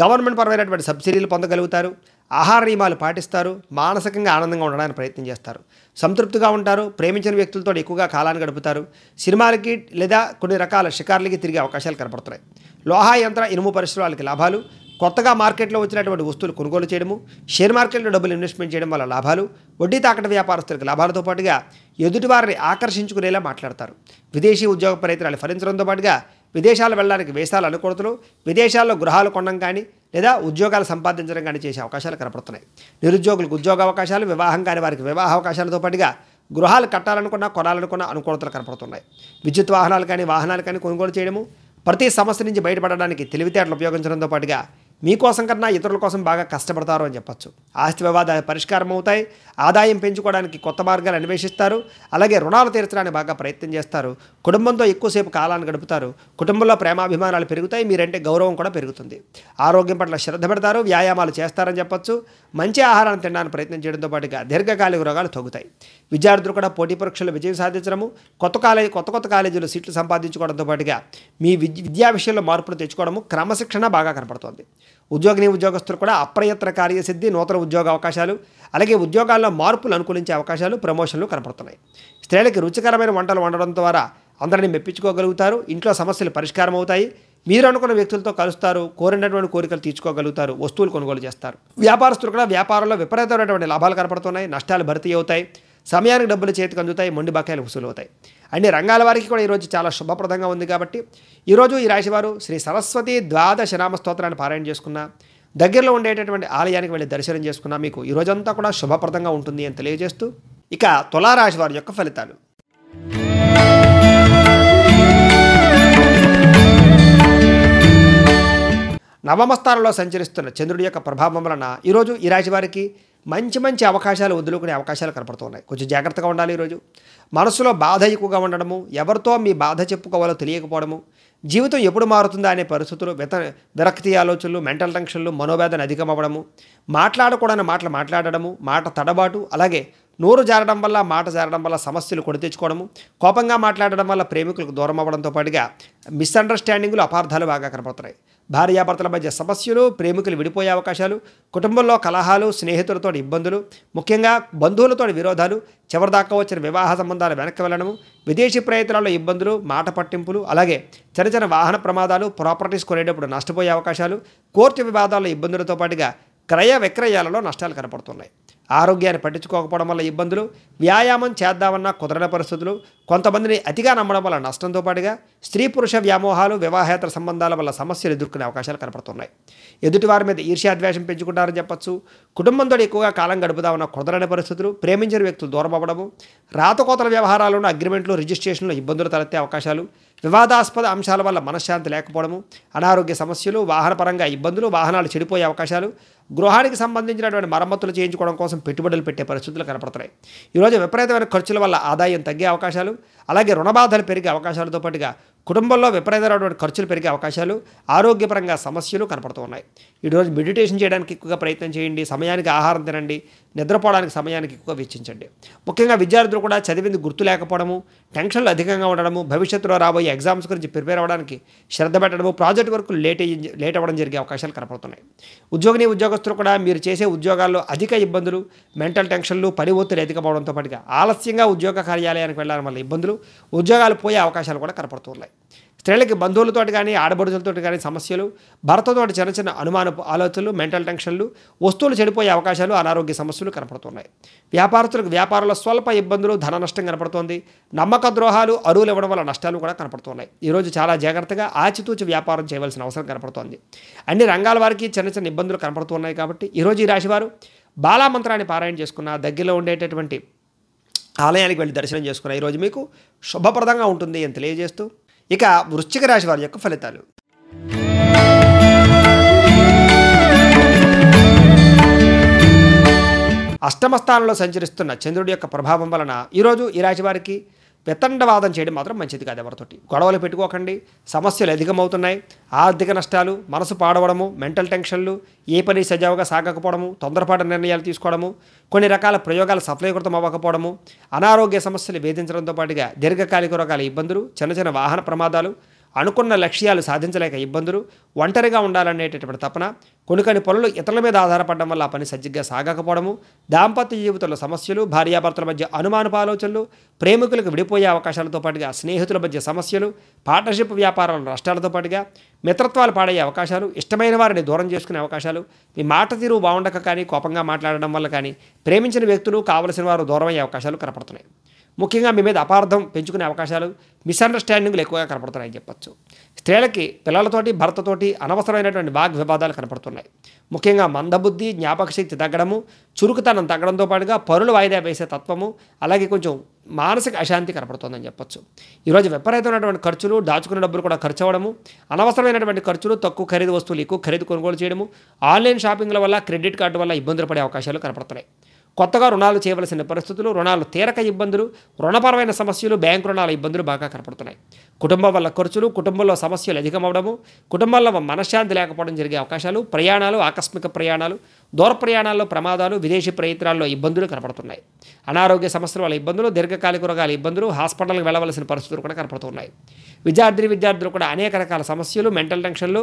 గవర్నమెంట్ పరమైనటువంటి సబ్సిడీలు పొందగలుగుతారు ఆహార నియమాలు పాటిస్తారు మానసికంగా ఆనందంగా ఉండడానికి ప్రయత్నం చేస్తారు సంతృప్తిగా ఉంటారు ప్రేమించిన వ్యక్తులతో ఎక్కువగా కాలాన్ని గడుపుతారు సినిమాలకి లేదా కొన్ని రకాల షికార్లకి తిరిగే అవకాశాలు కనపడుతున్నాయి లోహా యంత్ర ఇనుము పరిశ్రమలకి లాభాలు కొత్తగా మార్కెట్లో వచ్చినటువంటి వస్తువులు కొనుగోలు చేయడము షేర్ మార్కెట్లో డబ్బులు ఇన్వెస్ట్మెంట్ చేయడం వల్ల లాభాలు వడ్డీ తాకట వ్యాపారస్తులకు లాభాలతో పాటుగా ఎదుటివారిని ఆకర్షించుకునేలా మాట్లాడతారు విదేశీ ఉద్యోగ ప్రయత్నాలు ఫలించడంతో పాటుగా విదేశాలు వెళ్ళడానికి వేసాలు అనుకూడతలు విదేశాల్లో గృహాలు కొనడం కానీ లేదా ఉద్యోగాలు సంపాదించడం కానీ చేసే అవకాశాలు కనపడుతున్నాయి నిరుద్యోగులకు ఉద్యోగ అవకాశాలు వివాహం కాని వారికి వివాహ అవకాశాలతో పాటుగా గృహాలు కట్టాలనుకున్నా కొనాలనుకున్న అనుకూలతలు కనపడుతున్నాయి విద్యుత్ వాహనాలు కానీ వాహనాలు కానీ కొనుగోలు చేయడము ప్రతి సమస్య నుంచి బయటపడడానికి తెలివితేటలు ఉపయోగించడంతో పాటుగా మీకోసం కన్నా ఇతరుల కోసం బాగా కష్టపడతారు అని చెప్పచ్చు ఆస్తి వివాదాలు పరిష్కారం అవుతాయి ఆదాయం పెంచుకోవడానికి కొత్త మార్గాలు అన్వేషిస్తారు అలాగే రుణాలు తీర్చడానికి బాగా ప్రయత్నం చేస్తారు కుటుంబంతో ఎక్కువసేపు కాలాన్ని గడుపుతారు కుటుంబంలో ప్రేమాభిమానాలు పెరుగుతాయి మీరంటే గౌరవం కూడా పెరుగుతుంది ఆరోగ్యం పట్ల శ్రద్ధ పెడతారు వ్యాయామాలు చేస్తారని చెప్పచ్చు మంచి ఆహారాన్ని తినడానికి ప్రయత్నం చేయడంతో పాటుగా దీర్ఘకాలిక రోగాలు తగ్గుతాయి విద్యార్థులు కూడా పోటీ పరీక్షలు విజయం సాధించడము కొత్త కాలేజీ కొత్త కొత్త కాలేజీలో సీట్లు సంపాదించుకోవడంతో పాటుగా మీ విద్యా విషయంలో మార్పులు తెచ్చుకోవడము క్రమశిక్షణ బాగా కనపడుతుంది ఉద్యోగిని ఉద్యోగస్తులు కూడా అప్రయత్న కార్యసిద్ధి నూతన ఉద్యోగ అవకాశాలు అలాగే ఉద్యోగాల్లో మార్పులు అనుకూలించే అవకాశాలు ప్రమోషన్లు కనపడుతున్నాయి స్త్రీలకి రుచికరమైన వంటలు వండడం ద్వారా అందరినీ మెప్పించుకోగలుగుతారు ఇంట్లో సమస్యలు పరిష్కారం అవుతాయి మీరు అనుకున్న వ్యక్తులతో కలుస్తారు కోరినటువంటి కోరికలు తీర్చుకోగలుగుతారు వస్తువులు కొనుగోలు చేస్తారు వ్యాపారస్తులు కూడా వ్యాపారంలో విపరీతమైనటువంటి లాభాలు కనపడుతున్నాయి నష్టాలు భర్తీ అవుతాయి సమయానికి డబ్బులు చేతికి అందుతాయి మొండి బకాయిలు వసూలు అవుతాయి అన్ని రంగాల వారికి కూడా ఈరోజు చాలా శుభప్రదంగా ఉంది కాబట్టి ఈరోజు ఈ రాశివారు శ్రీ సరస్వతి ద్వాదశ నామ స్తోత్రాన్ని పారాయణ చేసుకున్న దగ్గరలో ఉండేటటువంటి ఆలయానికి వెళ్ళి దర్శనం చేసుకున్న మీకు ఈ కూడా శుభప్రదంగా ఉంటుంది అని తెలియజేస్తూ ఇక తులారాశి వారి యొక్క ఫలితాలు నవమస్థానంలో సంచరిస్తున్న చంద్రుడి యొక్క ప్రభావం వలన ఈరోజు ఈ రాశి వారికి మంచి మంచి అవకాశాలు వదులుకునే అవకాశాలు కనపడుతున్నాయి కొంచెం జాగ్రత్తగా ఉండాలి ఈరోజు మనసులో బాధ ఎక్కువగా ఉండడము ఎవరితో మీ బాధ చెప్పుకోవాలో తెలియకపోవడము జీవితం ఎప్పుడు మారుతుందా అనే పరిస్థితులు విత విరక్తి ఆలోచనలు మెంటల్ టెన్షన్లు మనోవేదన అధికమవ్వడము మాట్లాడకూడని మాటలు మాట్లాడడము మాట తడబాటు అలాగే నోరు జారడం వల్ల మాట జారడం వల్ల సమస్యలు కొని తెచ్చుకోవడము కోపంగా మాట్లాడడం వల్ల ప్రేమికులకు దూరం అవ్వడంతో పాటుగా మిస్అండర్స్టాండింగ్లు అపార్థాలు బాగా కనపడుతున్నాయి భార్యాభర్తల మధ్య సమస్యలు ప్రేమికులు విడిపోయే అవకాశాలు కుటుంబంలో కలహాలు స్నేహితులతో ఇబ్బందులు ముఖ్యంగా బంధువులతో విరోధాలు చివరిదాకా వచ్చిన వివాహ సంబంధాలు వెనక్కి వెళ్ళడము విదేశీ ప్రయత్నాల్లో ఇబ్బందులు మాట పట్టింపులు అలాగే చిన్న చిన్న వాహన ప్రమాదాలు ప్రాపర్టీస్ కొనేటప్పుడు నష్టపోయే అవకాశాలు కోర్టు వివాదాల్లో ఇబ్బందులతో పాటుగా క్రయ విక్రయాలలో నష్టాలు కనపడుతున్నాయి ఆరోగ్యాన్ని పట్టించుకోకపోవడం వల్ల ఇబ్బందులు వ్యాయామం చేద్దామన్న కుదరని పరిస్థితులు కొంతమందిని అతిగా నమ్మడం వల్ల నష్టంతో పాటుగా స్త్రీ పురుష వ్యామోహాలు వివాహేతర సంబంధాల వల్ల సమస్యలు ఎదుర్కొనే అవకాశాలు కనపడుతున్నాయి ఎదుటివారి మీద ఈర్ష్యాద్వేషం పెంచుకుంటారని చెప్పచ్చు కుటుంబంతో ఎక్కువగా కాలం గడుపుదామన్న కుదరని పరిస్థితులు ప్రేమించిన వ్యక్తులు దూరం అవ్వడము రాతకోతల వ్యవహారాలను అగ్రిమెంట్లు రిజిస్ట్రేషన్లో ఇబ్బందులు తలెత్తే అవకాశాలు వివాదాస్పద అంశాల వల్ల మనశ్శాంతి లేకపోవడము అనారోగ్య సమస్యలు వాహనపరంగా ఇబ్బందులు వాహనాలు చెడిపోయే అవకాశాలు గృహానికి సంబంధించినటువంటి మరమ్మతులు చేయించుకోవడం కోసం పెట్టుబడులు పెట్టే పరిస్థితులు కనపడుతున్నాయి ఈరోజు విపరీతమైన ఖర్చుల వల్ల ఆదాయం తగ్గే అవకాశాలు అలాగే రుణబాధలు పెరిగే అవకాశాలతో పాటుగా కుటుంబంలో విపరీతమైనటువంటి ఖర్చులు పెరిగే అవకాశాలు ఆరోగ్యపరంగా సమస్యలు కనపడుతూ ఉన్నాయి ఈరోజు మెడిటేషన్ చేయడానికి ఎక్కువగా ప్రయత్నం చేయండి సమయానికి ఆహారం తినండి నిద్రపోవడానికి సమయానికి ఎక్కువగా వెచ్చించండి ముఖ్యంగా విద్యార్థులు కూడా చదివింది గుర్తు లేకపోవడము టెన్షన్లు అధికంగా ఉండడము భవిష్యత్తులో రాబోయే ఎగ్జామ్స్ గురించి ప్రిపేర్ అవ్వడానికి శ్రద్ధ పెట్టడము ప్రాజెక్ట్ వరకు లేట్ అయ్యి లేట్ అవ్వడం జరిగే అవకాశాలు కనపడుతున్నాయి ఉద్యోగిని ఉద్యోగస్తులు కూడా మీరు చేసే ఉద్యోగాల్లో అధిక ఇబ్బందులు మెంటల్ టెన్షన్లు పని ఒత్తిడి అధికమవడంతో పాటుగా ఆలస్యంగా ఉద్యోగ కార్యాలయానికి వెళ్ళడం వల్ల ఇబ్బందులు ఉద్యోగాలు పోయే అవకాశాలు కూడా కనపడుతున్నాయి స్త్రీలకి బంధువులతో కానీ ఆడబడుతులతో కానీ సమస్యలు భర్తతో చిన్న చిన్న అనుమానపు ఆలోచనలు మెంటల్ టెన్షన్లు వస్తువులు చెడిపోయే అవకాశాలు అనారోగ్య సమస్యలు కనపడుతున్నాయి వ్యాపారస్తులకు వ్యాపారంలో స్వల్ప ఇబ్బందులు ధన నష్టం కనపడుతోంది నమ్మక ద్రోహాలు అరువులు ఇవ్వడం వల్ల నష్టాలు కూడా కనపడుతున్నాయి ఈరోజు చాలా జాగ్రత్తగా ఆచితూచి వ్యాపారం చేయవలసిన అవసరం కనపడుతోంది అన్ని రంగాల వారికి చిన్న చిన్న ఇబ్బందులు కనపడుతున్నాయి కాబట్టి ఈరోజు ఈ రాశివారు బాలామంత్రాన్ని పారాయణ చేసుకున్న దగ్గరలో ఉండేటటువంటి ఆలయానికి వెళ్ళి దర్శనం చేసుకున్న ఈరోజు మీకు శుభప్రదంగా ఉంటుంది అని తెలియజేస్తూ ఇక వృశ్చిక రాశి వారి యొక్క ఫలితాలు అష్టమ స్థానంలో సంచరిస్తున్న చంద్రుడి యొక్క ప్రభావం వలన ఈరోజు ఈ రాశి వారికి వితండవాదం చేయడం మాత్రం మంచిది కాదు ఎవరితోటి గొడవలు పెట్టుకోకండి సమస్యలు అధికమవుతున్నాయి ఆర్థిక నష్టాలు మనసు పాడవడము మెంటల్ టెన్షన్లు ఏ పని సజావుగా సాగకపోవడము తొందరపాటు నిర్ణయాలు తీసుకోవడము కొన్ని రకాల ప్రయోగాలు సఫలీకృతం అవ్వకపోవడము అనారోగ్య సమస్యలు వేధించడంతో పాటుగా దీర్ఘకాలిక రకాల ఇబ్బందులు చిన్న చిన్న వాహన ప్రమాదాలు అనుకున్న లక్ష్యాలు సాధించలేక ఇబ్బందులు ఒంటరిగా ఉండాలనేటటువంటి తపన కొన్ని కొన్ని పనులు ఇతరుల మీద ఆధారపడడం వల్ల ఆ పని సజ్జిగ్గా సాగకపోవడము దాంపత్య జీవితంలో సమస్యలు భార్యాభర్తల మధ్య అనుమానపు ఆలోచనలు ప్రేమికులకు విడిపోయే అవకాశాలతో పాటుగా స్నేహితుల మధ్య సమస్యలు పార్ట్నర్షిప్ వ్యాపారాల నష్టాలతో పాటుగా మిత్రత్వాలు పాడయ్యే అవకాశాలు ఇష్టమైన వారిని దూరం చేసుకునే అవకాశాలు మీ మాట తీరు బాగుండక కానీ కోపంగా మాట్లాడడం వల్ల కానీ ప్రేమించిన వ్యక్తులు కావలసిన వారు దూరమయ్యే అవకాశాలు కనపడుతున్నాయి ముఖ్యంగా మీ మీద అపార్థం పెంచుకునే అవకాశాలు మిస్అండర్స్టాండింగ్లు ఎక్కువగా కనపడుతున్నాయని చెప్పొచ్చు స్త్రీలకి పిల్లలతోటి భర్తతోటి అనవసరమైనటువంటి వివాదాలు కనపడుతున్నాయి ముఖ్యంగా మందబుద్ధి జ్ఞాపక శక్తి తగ్గడము చురుకుతనం తగ్గడంతో పాటుగా పరులు వాయిదా వేసే తత్వము అలాగే కొంచెం మానసిక అశాంతి కనపడుతుందని చెప్పచ్చు ఈరోజు విపరీతమైనటువంటి ఖర్చులు దాచుకున్న డబ్బులు కూడా ఖర్చు అవ్వడము అనవసరమైనటువంటి ఖర్చులు తక్కువ ఖరీదు వస్తువులు ఎక్కువ ఖరీదు కొనుగోలు చేయడము ఆన్లైన్ షాపింగ్ల వల్ల క్రెడిట్ కార్డు వల్ల ఇబ్బందులు పడే అవకాశాలు కనపడుతున్నాయి కొత్తగా రుణాలు చేయవలసిన పరిస్థితులు రుణాలు తీరక ఇబ్బందులు రుణపరమైన సమస్యలు బ్యాంకు రుణాల ఇబ్బందులు బాగా కనపడుతున్నాయి కుటుంబం వల్ల ఖర్చులు కుటుంబంలో సమస్యలు అధికమవడము కుటుంబంలో మనశ్శాంతి లేకపోవడం జరిగే అవకాశాలు ప్రయాణాలు ఆకస్మిక ప్రయాణాలు దూర ప్రయాణాల్లో ప్రమాదాలు విదేశీ ప్రయత్నాల్లో ఇబ్బందులు కనపడుతున్నాయి అనారోగ్య సమస్యల వల్ల ఇబ్బందులు దీర్ఘకాలిక రోగాల ఇబ్బందులు హాస్పిటల్కి వెళ్ళవలసిన పరిస్థితులు కూడా కనపడుతున్నాయి విద్యార్థి విద్యార్థులు కూడా అనేక రకాల సమస్యలు మెంటల్ టెన్షన్లు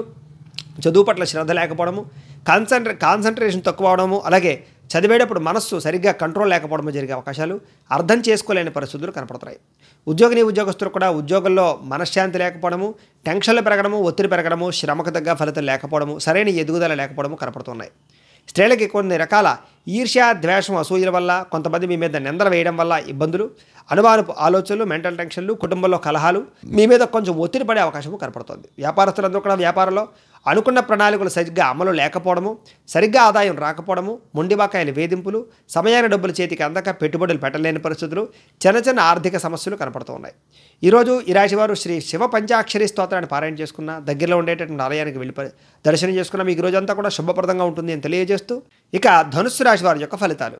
చదువు పట్ల శ్రద్ధ లేకపోవడము కాన్సన్ కాన్సన్ట్రేషన్ తక్కువ అవడము అలాగే చదివేటప్పుడు మనస్సు సరిగ్గా కంట్రోల్ లేకపోవడం జరిగే అవకాశాలు అర్థం చేసుకోలేని పరిస్థితులు ఉద్యోగ ఉద్యోగిని ఉద్యోగస్తులు కూడా ఉద్యోగంలో మనశ్శాంతి లేకపోవడము టెన్షన్లు పెరగడము ఒత్తిడి పెరగడము శ్రమకు తగ్గ ఫలితం లేకపోవడము సరైన ఎదుగుదల లేకపోవడము కనపడుతున్నాయి స్త్రీలకి కొన్ని రకాల ఈర్ష్య ద్వేషం అసూయల వల్ల కొంతమంది మీ మీద నిందలు వేయడం వల్ల ఇబ్బందులు అనుమానపు ఆలోచనలు మెంటల్ టెన్షన్లు కుటుంబంలో కలహాలు మీ మీద కొంచెం ఒత్తిడి పడే అవకాశం కనపడుతుంది వ్యాపారస్తులందరూ కూడా వ్యాపారంలో అనుకున్న ప్రణాళికలు సరిగ్గా అమలు లేకపోవడము సరిగ్గా ఆదాయం రాకపోవడము మొండివాకాయల వేధింపులు సమయాన్ని డబ్బులు చేతికి అందక పెట్టుబడులు పెట్టలేని పరిస్థితులు చిన్న చిన్న ఆర్థిక సమస్యలు కనపడుతున్నాయి ఈరోజు ఈ రాశివారు శ్రీ శివ పంచాక్షరి స్తోత్రాన్ని పారాయణ చేసుకున్న దగ్గరలో ఉండేటటువంటి ఆలయానికి వెళ్ళి దర్శనం చేసుకున్న మీకు రోజంతా కూడా శుభప్రదంగా ఉంటుంది అని తెలియజేస్తూ ఇక ధనుస్సు రాశి వారి యొక్క ఫలితాలు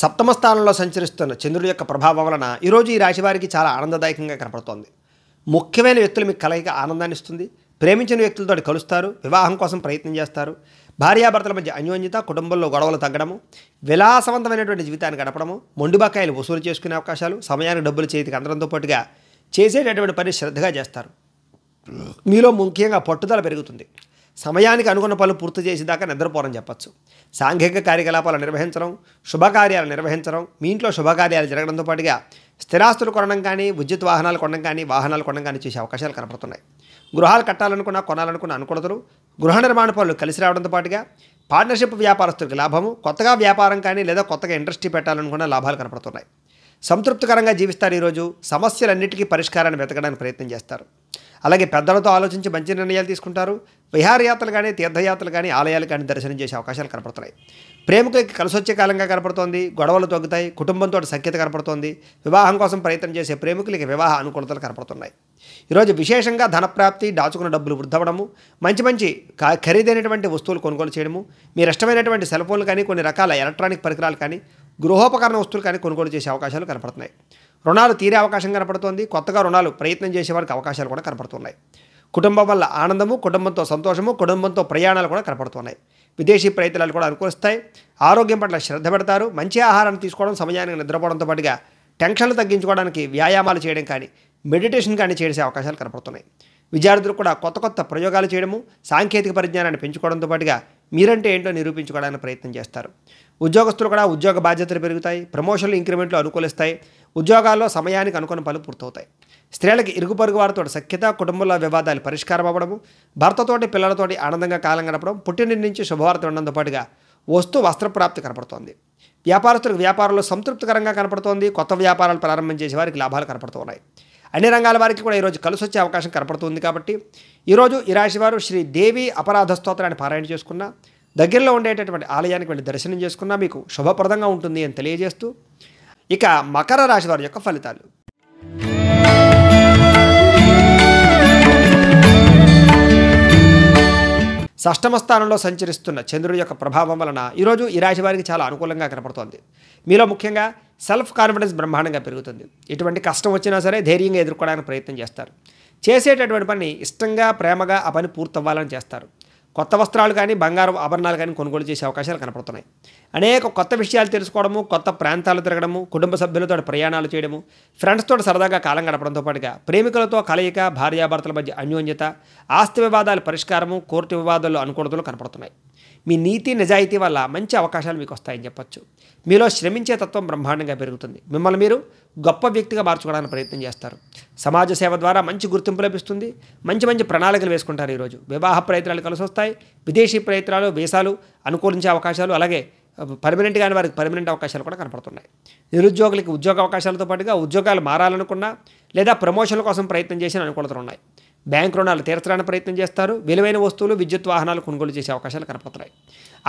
సప్తమ స్థానంలో సంచరిస్తున్న చంద్రుడి యొక్క ప్రభావం వలన ఈరోజు ఈ రాశివారికి చాలా ఆనందదాయకంగా కనపడుతోంది ముఖ్యమైన వ్యక్తులు మీకు కలయిక ఆనందాన్ని ఇస్తుంది ప్రేమించిన వ్యక్తులతో కలుస్తారు వివాహం కోసం ప్రయత్నం చేస్తారు భార్యాభర్తల మధ్య అన్యోన్యత కుటుంబంలో గొడవలు తగ్గడము విలాసవంతమైనటువంటి జీవితాన్ని గడపడము మొండిబకాయలు వసూలు చేసుకునే అవకాశాలు సమయానికి డబ్బులు చేతికి అందడంతో పాటుగా చేసేటటువంటి పని శ్రద్ధగా చేస్తారు మీలో ముఖ్యంగా పట్టుదల పెరుగుతుంది సమయానికి అనుగుణ పనులు పూర్తి చేసేదాకా నిద్రపోరని చెప్పచ్చు సాంఘిక కార్యకలాపాలు నిర్వహించడం శుభకార్యాలు నిర్వహించడం మీ ఇంట్లో శుభకార్యాలు జరగడంతో పాటుగా స్థిరాస్తులు కొనడం కానీ విద్యుత్ వాహనాలు కొనడం కానీ వాహనాలు కొనడం కానీ చేసే అవకాశాలు కనపడుతున్నాయి గృహాలు కట్టాలనుకున్న కొనాలనుకున్న అనుకూలతలు గృహ నిర్మాణ పనులు కలిసి రావడంతో పాటుగా పార్ట్నర్షిప్ వ్యాపారస్తులకు లాభము కొత్తగా వ్యాపారం కానీ లేదా కొత్తగా ఇండస్ట్రీ పెట్టాలనుకున్న లాభాలు కనపడుతున్నాయి సంతృప్తికరంగా జీవిస్తారు ఈరోజు సమస్యలన్నిటికీ పరిష్కారాన్ని వెతకడానికి ప్రయత్నం చేస్తారు అలాగే పెద్దలతో ఆలోచించి మంచి నిర్ణయాలు తీసుకుంటారు విహారయాత్రలు కానీ తీర్థయాత్రలు కానీ ఆలయాలు కానీ దర్శనం చేసే అవకాశాలు కనపడుతున్నాయి ప్రేమికులకి కలిసొచ్చే కాలంగా కనపడుతోంది గొడవలు తగ్గుతాయి కుటుంబంతో సఖ్యత కనపడుతోంది వివాహం కోసం ప్రయత్నం చేసే ప్రేమికులకి వివాహ అనుకూలతలు కనపడుతున్నాయి ఈరోజు విశేషంగా ధనప్రాప్తి దాచుకున్న డబ్బులు వృద్ధవడము మంచి మంచి ఖరీదైనటువంటి వస్తువులు కొనుగోలు చేయడము మీరు ఇష్టమైనటువంటి సెల్ ఫోన్లు కానీ కొన్ని రకాల ఎలక్ట్రానిక్ పరికరాలు కానీ గృహోపకరణ వస్తువులు కానీ కొనుగోలు చేసే అవకాశాలు కనపడుతున్నాయి రుణాలు తీరే అవకాశం కనపడుతోంది కొత్తగా రుణాలు ప్రయత్నం చేసేవారికి అవకాశాలు కూడా కనపడుతున్నాయి కుటుంబం వల్ల ఆనందము కుటుంబంతో సంతోషము కుటుంబంతో ప్రయాణాలు కూడా కనపడుతున్నాయి విదేశీ ప్రయత్నాలు కూడా అనుకూలిస్తాయి ఆరోగ్యం పట్ల శ్రద్ధ పెడతారు మంచి ఆహారాన్ని తీసుకోవడం సమయానికి నిద్రపోవడంతో పాటుగా టెన్షన్లు తగ్గించుకోవడానికి వ్యాయామాలు చేయడం కానీ మెడిటేషన్ కానీ చేసే అవకాశాలు కనపడుతున్నాయి విద్యార్థులు కూడా కొత్త కొత్త ప్రయోగాలు చేయడము సాంకేతిక పరిజ్ఞానాన్ని పెంచుకోవడంతో పాటుగా మీరంటే ఏంటో నిరూపించుకోవడానికి ప్రయత్నం చేస్తారు ఉద్యోగస్తులు కూడా ఉద్యోగ బాధ్యతలు పెరుగుతాయి ప్రమోషన్లు ఇంక్రిమెంట్లు అనుకూలిస్తాయి ఉద్యోగాల్లో సమయానికి అనుకున్న పనులు పూర్తవుతాయి స్త్రీలకు ఇరుగు వారితో సఖ్యత కుటుంబంలో వివాదాలు పరిష్కారం అవ్వడము భర్తతోటి పిల్లలతోటి ఆనందంగా కాలం గడపడం పుట్టిన నుంచి శుభవార్త ఉండడంతో పాటుగా వస్తు వస్త్రప్రాప్తి కనపడుతోంది వ్యాపారస్తులకు వ్యాపారంలో సంతృప్తికరంగా కనపడుతోంది కొత్త వ్యాపారాలు ప్రారంభం చేసే వారికి లాభాలు కనపడుతున్నాయి అన్ని రంగాల వారికి కూడా ఈరోజు కలిసి వచ్చే అవకాశం కనపడుతుంది కాబట్టి ఈరోజు ఈ రాశి వారు శ్రీ దేవి అపరాధ స్తోత్రాన్ని పారాయణ చేసుకున్న దగ్గరలో ఉండేటటువంటి ఆలయానికి వెళ్ళి దర్శనం చేసుకున్నా మీకు శుభప్రదంగా ఉంటుంది అని తెలియజేస్తూ ఇక మకర రాశి వారి యొక్క ఫలితాలు సష్టమ స్థానంలో సంచరిస్తున్న చంద్రుడి యొక్క ప్రభావం వలన ఈరోజు ఈ రాశి వారికి చాలా అనుకూలంగా కనపడుతోంది మీలో ముఖ్యంగా సెల్ఫ్ కాన్ఫిడెన్స్ బ్రహ్మాండంగా పెరుగుతుంది ఎటువంటి కష్టం వచ్చినా సరే ధైర్యంగా ఎదుర్కోవడానికి ప్రయత్నం చేస్తారు చేసేటటువంటి పని ఇష్టంగా ప్రేమగా ఆ పని పూర్తవ్వాలని చేస్తారు కొత్త వస్త్రాలు కానీ బంగారం ఆభరణాలు కానీ కొనుగోలు చేసే అవకాశాలు కనపడుతున్నాయి అనేక కొత్త విషయాలు తెలుసుకోవడము కొత్త ప్రాంతాలు తిరగడము కుటుంబ సభ్యులతో ప్రయాణాలు చేయడము ఫ్రెండ్స్తో సరదాగా కాలం గడపడంతో పాటుగా ప్రేమికులతో కలయిక భార్యాభర్తల మధ్య అన్యోన్యత ఆస్తి వివాదాల పరిష్కారము కోర్టు వివాదాల్లో అనుకూలతలు కనపడుతున్నాయి మీ నీతి నిజాయితీ వల్ల మంచి అవకాశాలు మీకు వస్తాయని చెప్పచ్చు మీలో శ్రమించే తత్వం బ్రహ్మాండంగా పెరుగుతుంది మిమ్మల్ని మీరు గొప్ప వ్యక్తిగా మార్చుకోవడానికి ప్రయత్నం చేస్తారు సమాజ సేవ ద్వారా మంచి గుర్తింపు లభిస్తుంది మంచి మంచి ప్రణాళికలు వేసుకుంటారు ఈరోజు వివాహ ప్రయత్నాలు కలిసి వస్తాయి విదేశీ ప్రయత్నాలు వీసాలు అనుకూలించే అవకాశాలు అలాగే పర్మనెంట్ కాని వారికి పర్మనెంట్ అవకాశాలు కూడా కనపడుతున్నాయి నిరుద్యోగులకి ఉద్యోగ అవకాశాలతో పాటుగా ఉద్యోగాలు మారాలనుకున్నా లేదా ప్రమోషన్ల కోసం ప్రయత్నం చేసిన అనుకూలతలు ఉన్నాయి బ్యాంక్ రుణాలు తీర్చడానికి ప్రయత్నం చేస్తారు విలువైన వస్తువులు విద్యుత్ వాహనాలు కొనుగోలు చేసే అవకాశాలు కనపడుతున్నాయి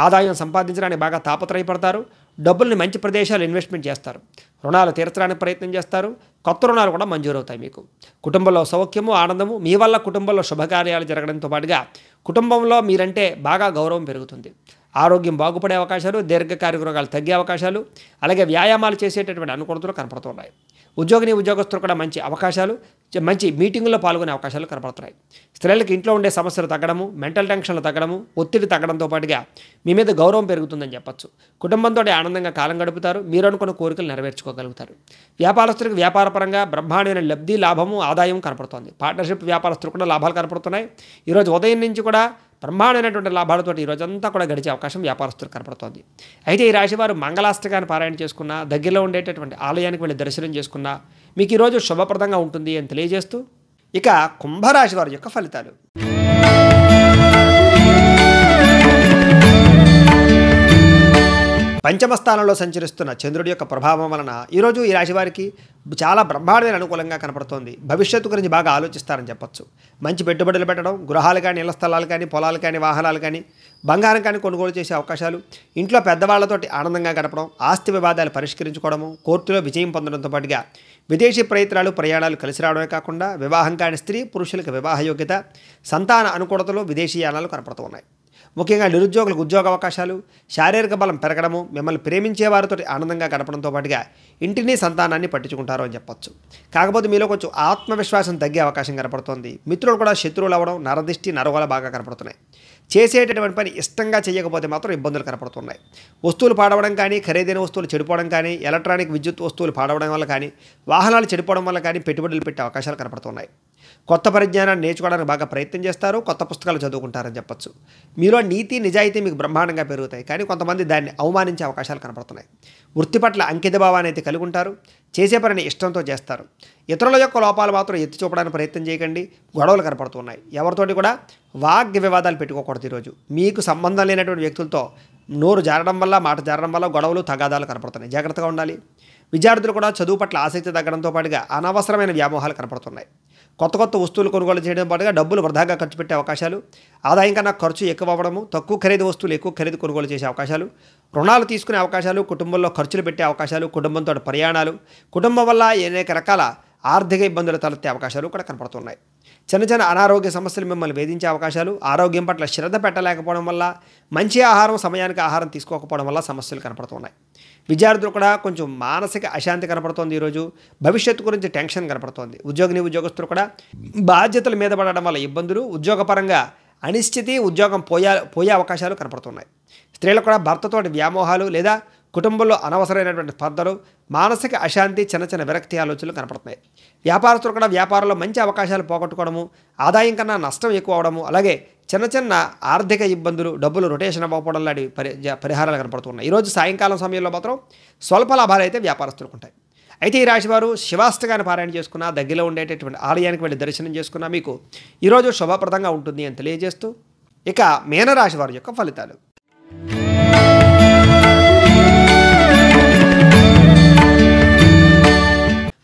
ఆదాయం సంపాదించడానికి బాగా తాపత్రయపడతారు డబ్బుల్ని మంచి ప్రదేశాలు ఇన్వెస్ట్మెంట్ చేస్తారు రుణాలు తీర్చడానికి ప్రయత్నం చేస్తారు కొత్త రుణాలు కూడా మంజూరవుతాయి మీకు కుటుంబంలో సౌఖ్యము ఆనందము మీ వల్ల కుటుంబంలో శుభకార్యాలు జరగడంతో పాటుగా కుటుంబంలో మీరంటే బాగా గౌరవం పెరుగుతుంది ఆరోగ్యం బాగుపడే అవకాశాలు దీర్ఘకాలిక రోగాలు తగ్గే అవకాశాలు అలాగే వ్యాయామాలు చేసేటటువంటి అనుకూలతలు కనపడుతున్నాయి ఉద్యోగిని ఉద్యోగస్తులు కూడా మంచి అవకాశాలు మంచి మీటింగుల్లో పాల్గొనే అవకాశాలు కనపడుతున్నాయి స్త్రీలకు ఇంట్లో ఉండే సమస్యలు తగ్గడము మెంటల్ టెన్షన్లు తగ్గడము ఒత్తిడి తగ్గడంతో పాటుగా మీ మీద గౌరవం పెరుగుతుందని చెప్పచ్చు కుటుంబంతో ఆనందంగా కాలం గడుపుతారు మీరు అనుకున్న కోరికలు నెరవేర్చుకోగలుగుతారు వ్యాపారస్తులకు వ్యాపారపరంగా బ్రహ్మాండమైన లబ్ధి లాభము ఆదాయం కనపడుతోంది పార్ట్నర్షిప్ వ్యాపారస్తులు కూడా లాభాలు కనపడుతున్నాయి ఈరోజు ఉదయం నుంచి కూడా బ్రహ్మాండమైనటువంటి లాభాలతో ఈరోజంతా కూడా గడిచే అవకాశం వ్యాపారస్తులు కనపడుతోంది అయితే ఈ రాశివారు మంగళాష్టకాన్ని పారాయణ చేసుకున్న దగ్గరలో ఉండేటటువంటి ఆలయానికి వెళ్ళి దర్శనం చేసుకున్న మీకు ఈరోజు శుభప్రదంగా ఉంటుంది అని తెలియజేస్తూ ఇక కుంభరాశి వారి యొక్క ఫలితాలు పంచమ స్థానంలో సంచరిస్తున్న చంద్రుడి యొక్క ప్రభావం వలన ఈరోజు ఈ రాశివారికి వారికి చాలా బ్రహ్మాండమైన అనుకూలంగా కనపడుతోంది భవిష్యత్తు గురించి బాగా ఆలోచిస్తారని చెప్పొచ్చు మంచి పెట్టుబడులు పెట్టడం గృహాలు కానీ ఇళ్ల స్థలాలు కానీ పొలాలు కానీ వాహనాలు కానీ బంగారం కానీ కొనుగోలు చేసే అవకాశాలు ఇంట్లో పెద్దవాళ్లతోటి ఆనందంగా గడపడం ఆస్తి వివాదాలు పరిష్కరించుకోవడము కోర్టులో విజయం పొందడంతో పాటుగా విదేశీ ప్రయత్నాలు ప్రయాణాలు కలిసి రావడమే కాకుండా వివాహం కాని స్త్రీ పురుషులకు వివాహ యోగ్యత సంతాన అనుకూలతలు విదేశీయానాలు కనపడుతూ ముఖ్యంగా నిరుద్యోగులకు ఉద్యోగ అవకాశాలు శారీరక బలం పెరగడము మిమ్మల్ని ప్రేమించే వారితో ఆనందంగా గడపడంతో పాటుగా ఇంటిని సంతానాన్ని పట్టించుకుంటారు అని చెప్పొచ్చు కాకపోతే మీలో కొంచెం ఆత్మవిశ్వాసం తగ్గే అవకాశం కనపడుతోంది మిత్రులు కూడా శత్రువులు అవ్వడం నరదిష్టి నరగోల బాగా కనపడుతున్నాయి చేసేటటువంటి పని ఇష్టంగా చేయకపోతే మాత్రం ఇబ్బందులు కనపడుతున్నాయి వస్తువులు పాడవడం కానీ ఖరీదైన వస్తువులు చెడిపోవడం కానీ ఎలక్ట్రానిక్ విద్యుత్ వస్తువులు పాడవడం వల్ల కానీ వాహనాలు చెడిపోవడం వల్ల కానీ పెట్టుబడులు పెట్టే అవకాశాలు కనపడుతున్నాయి కొత్త పరిజ్ఞానాన్ని నేర్చుకోవడానికి బాగా ప్రయత్నం చేస్తారు కొత్త పుస్తకాలు చదువుకుంటారని చెప్పొచ్చు మీలో నీతి నిజాయితీ మీకు బ్రహ్మాండంగా పెరుగుతాయి కానీ కొంతమంది దాన్ని అవమానించే అవకాశాలు కనపడుతున్నాయి వృత్తి పట్ల అంకిత భావాన్ని అయితే కలిగి ఉంటారు చేసే పనిని ఇష్టంతో చేస్తారు ఇతరుల యొక్క లోపాలు మాత్రం ఎత్తి చూపడానికి ప్రయత్నం చేయకండి గొడవలు కనపడుతున్నాయి ఎవరితోటి కూడా వాగ్ వివాదాలు పెట్టుకోకూడదు ఈరోజు మీకు సంబంధం లేనటువంటి వ్యక్తులతో నోరు జారడం వల్ల మాట జారడం వల్ల గొడవలు తగాదాలు కనపడుతున్నాయి జాగ్రత్తగా ఉండాలి విద్యార్థులు కూడా చదువు పట్ల ఆసక్తి తగ్గడంతో పాటుగా అనవసరమైన వ్యామోహాలు కనపడుతున్నాయి కొత్త కొత్త వస్తువులు కొనుగోలు చేయడం పాటుగా డబ్బులు వృధాగా ఖర్చు పెట్టే అవకాశాలు ఆదాయం కన్నా ఖర్చు ఎక్కువ అవ్వడము తక్కువ ఖరీదు వస్తువులు ఎక్కువ ఖరీదు కొనుగోలు చేసే అవకాశాలు రుణాలు తీసుకునే అవకాశాలు కుటుంబంలో ఖర్చులు పెట్టే అవకాశాలు కుటుంబంతో ప్రయాణాలు కుటుంబం వల్ల అనేక రకాల ఆర్థిక ఇబ్బందులు తలెత్తే అవకాశాలు కూడా కనపడుతున్నాయి చిన్న చిన్న అనారోగ్య సమస్యలు మిమ్మల్ని వేధించే అవకాశాలు ఆరోగ్యం పట్ల శ్రద్ధ పెట్టలేకపోవడం వల్ల మంచి ఆహారం సమయానికి ఆహారం తీసుకోకపోవడం వల్ల సమస్యలు కనపడుతున్నాయి విద్యార్థులు కూడా కొంచెం మానసిక అశాంతి కనపడుతోంది ఈరోజు భవిష్యత్తు గురించి టెన్షన్ కనపడుతోంది ఉద్యోగిని ఉద్యోగస్తులు కూడా బాధ్యతల మీద పడడం వల్ల ఇబ్బందులు ఉద్యోగపరంగా అనిశ్చితి ఉద్యోగం పోయా పోయే అవకాశాలు కనపడుతున్నాయి స్త్రీలు కూడా భర్తతోటి వ్యామోహాలు లేదా కుటుంబంలో అనవసరమైనటువంటి స్పర్ధలు మానసిక అశాంతి చిన్న చిన్న విరక్తి ఆలోచనలు కనపడుతున్నాయి వ్యాపారస్తులు కూడా వ్యాపారంలో మంచి అవకాశాలు పోగొట్టుకోవడము ఆదాయం కన్నా నష్టం ఎక్కువ అవడము అలాగే చిన్న చిన్న ఆర్థిక ఇబ్బందులు డబ్బులు రొటేషన్ అవ్వకపోవడం లాంటి పరి పరిహారాలు కనపడుతున్నాయి ఈరోజు సాయంకాలం సమయంలో మాత్రం స్వల్ప లాభాలు అయితే వ్యాపారస్తులకు ఉంటాయి అయితే ఈ రాశివారు శివాస్తగాన్ని పారాయణ చేసుకున్న దగ్గరలో ఉండేటటువంటి ఆలయానికి వెళ్ళి దర్శనం చేసుకున్న మీకు ఈరోజు శుభప్రదంగా ఉంటుంది అని తెలియజేస్తూ ఇక మీనరాశి వారి యొక్క ఫలితాలు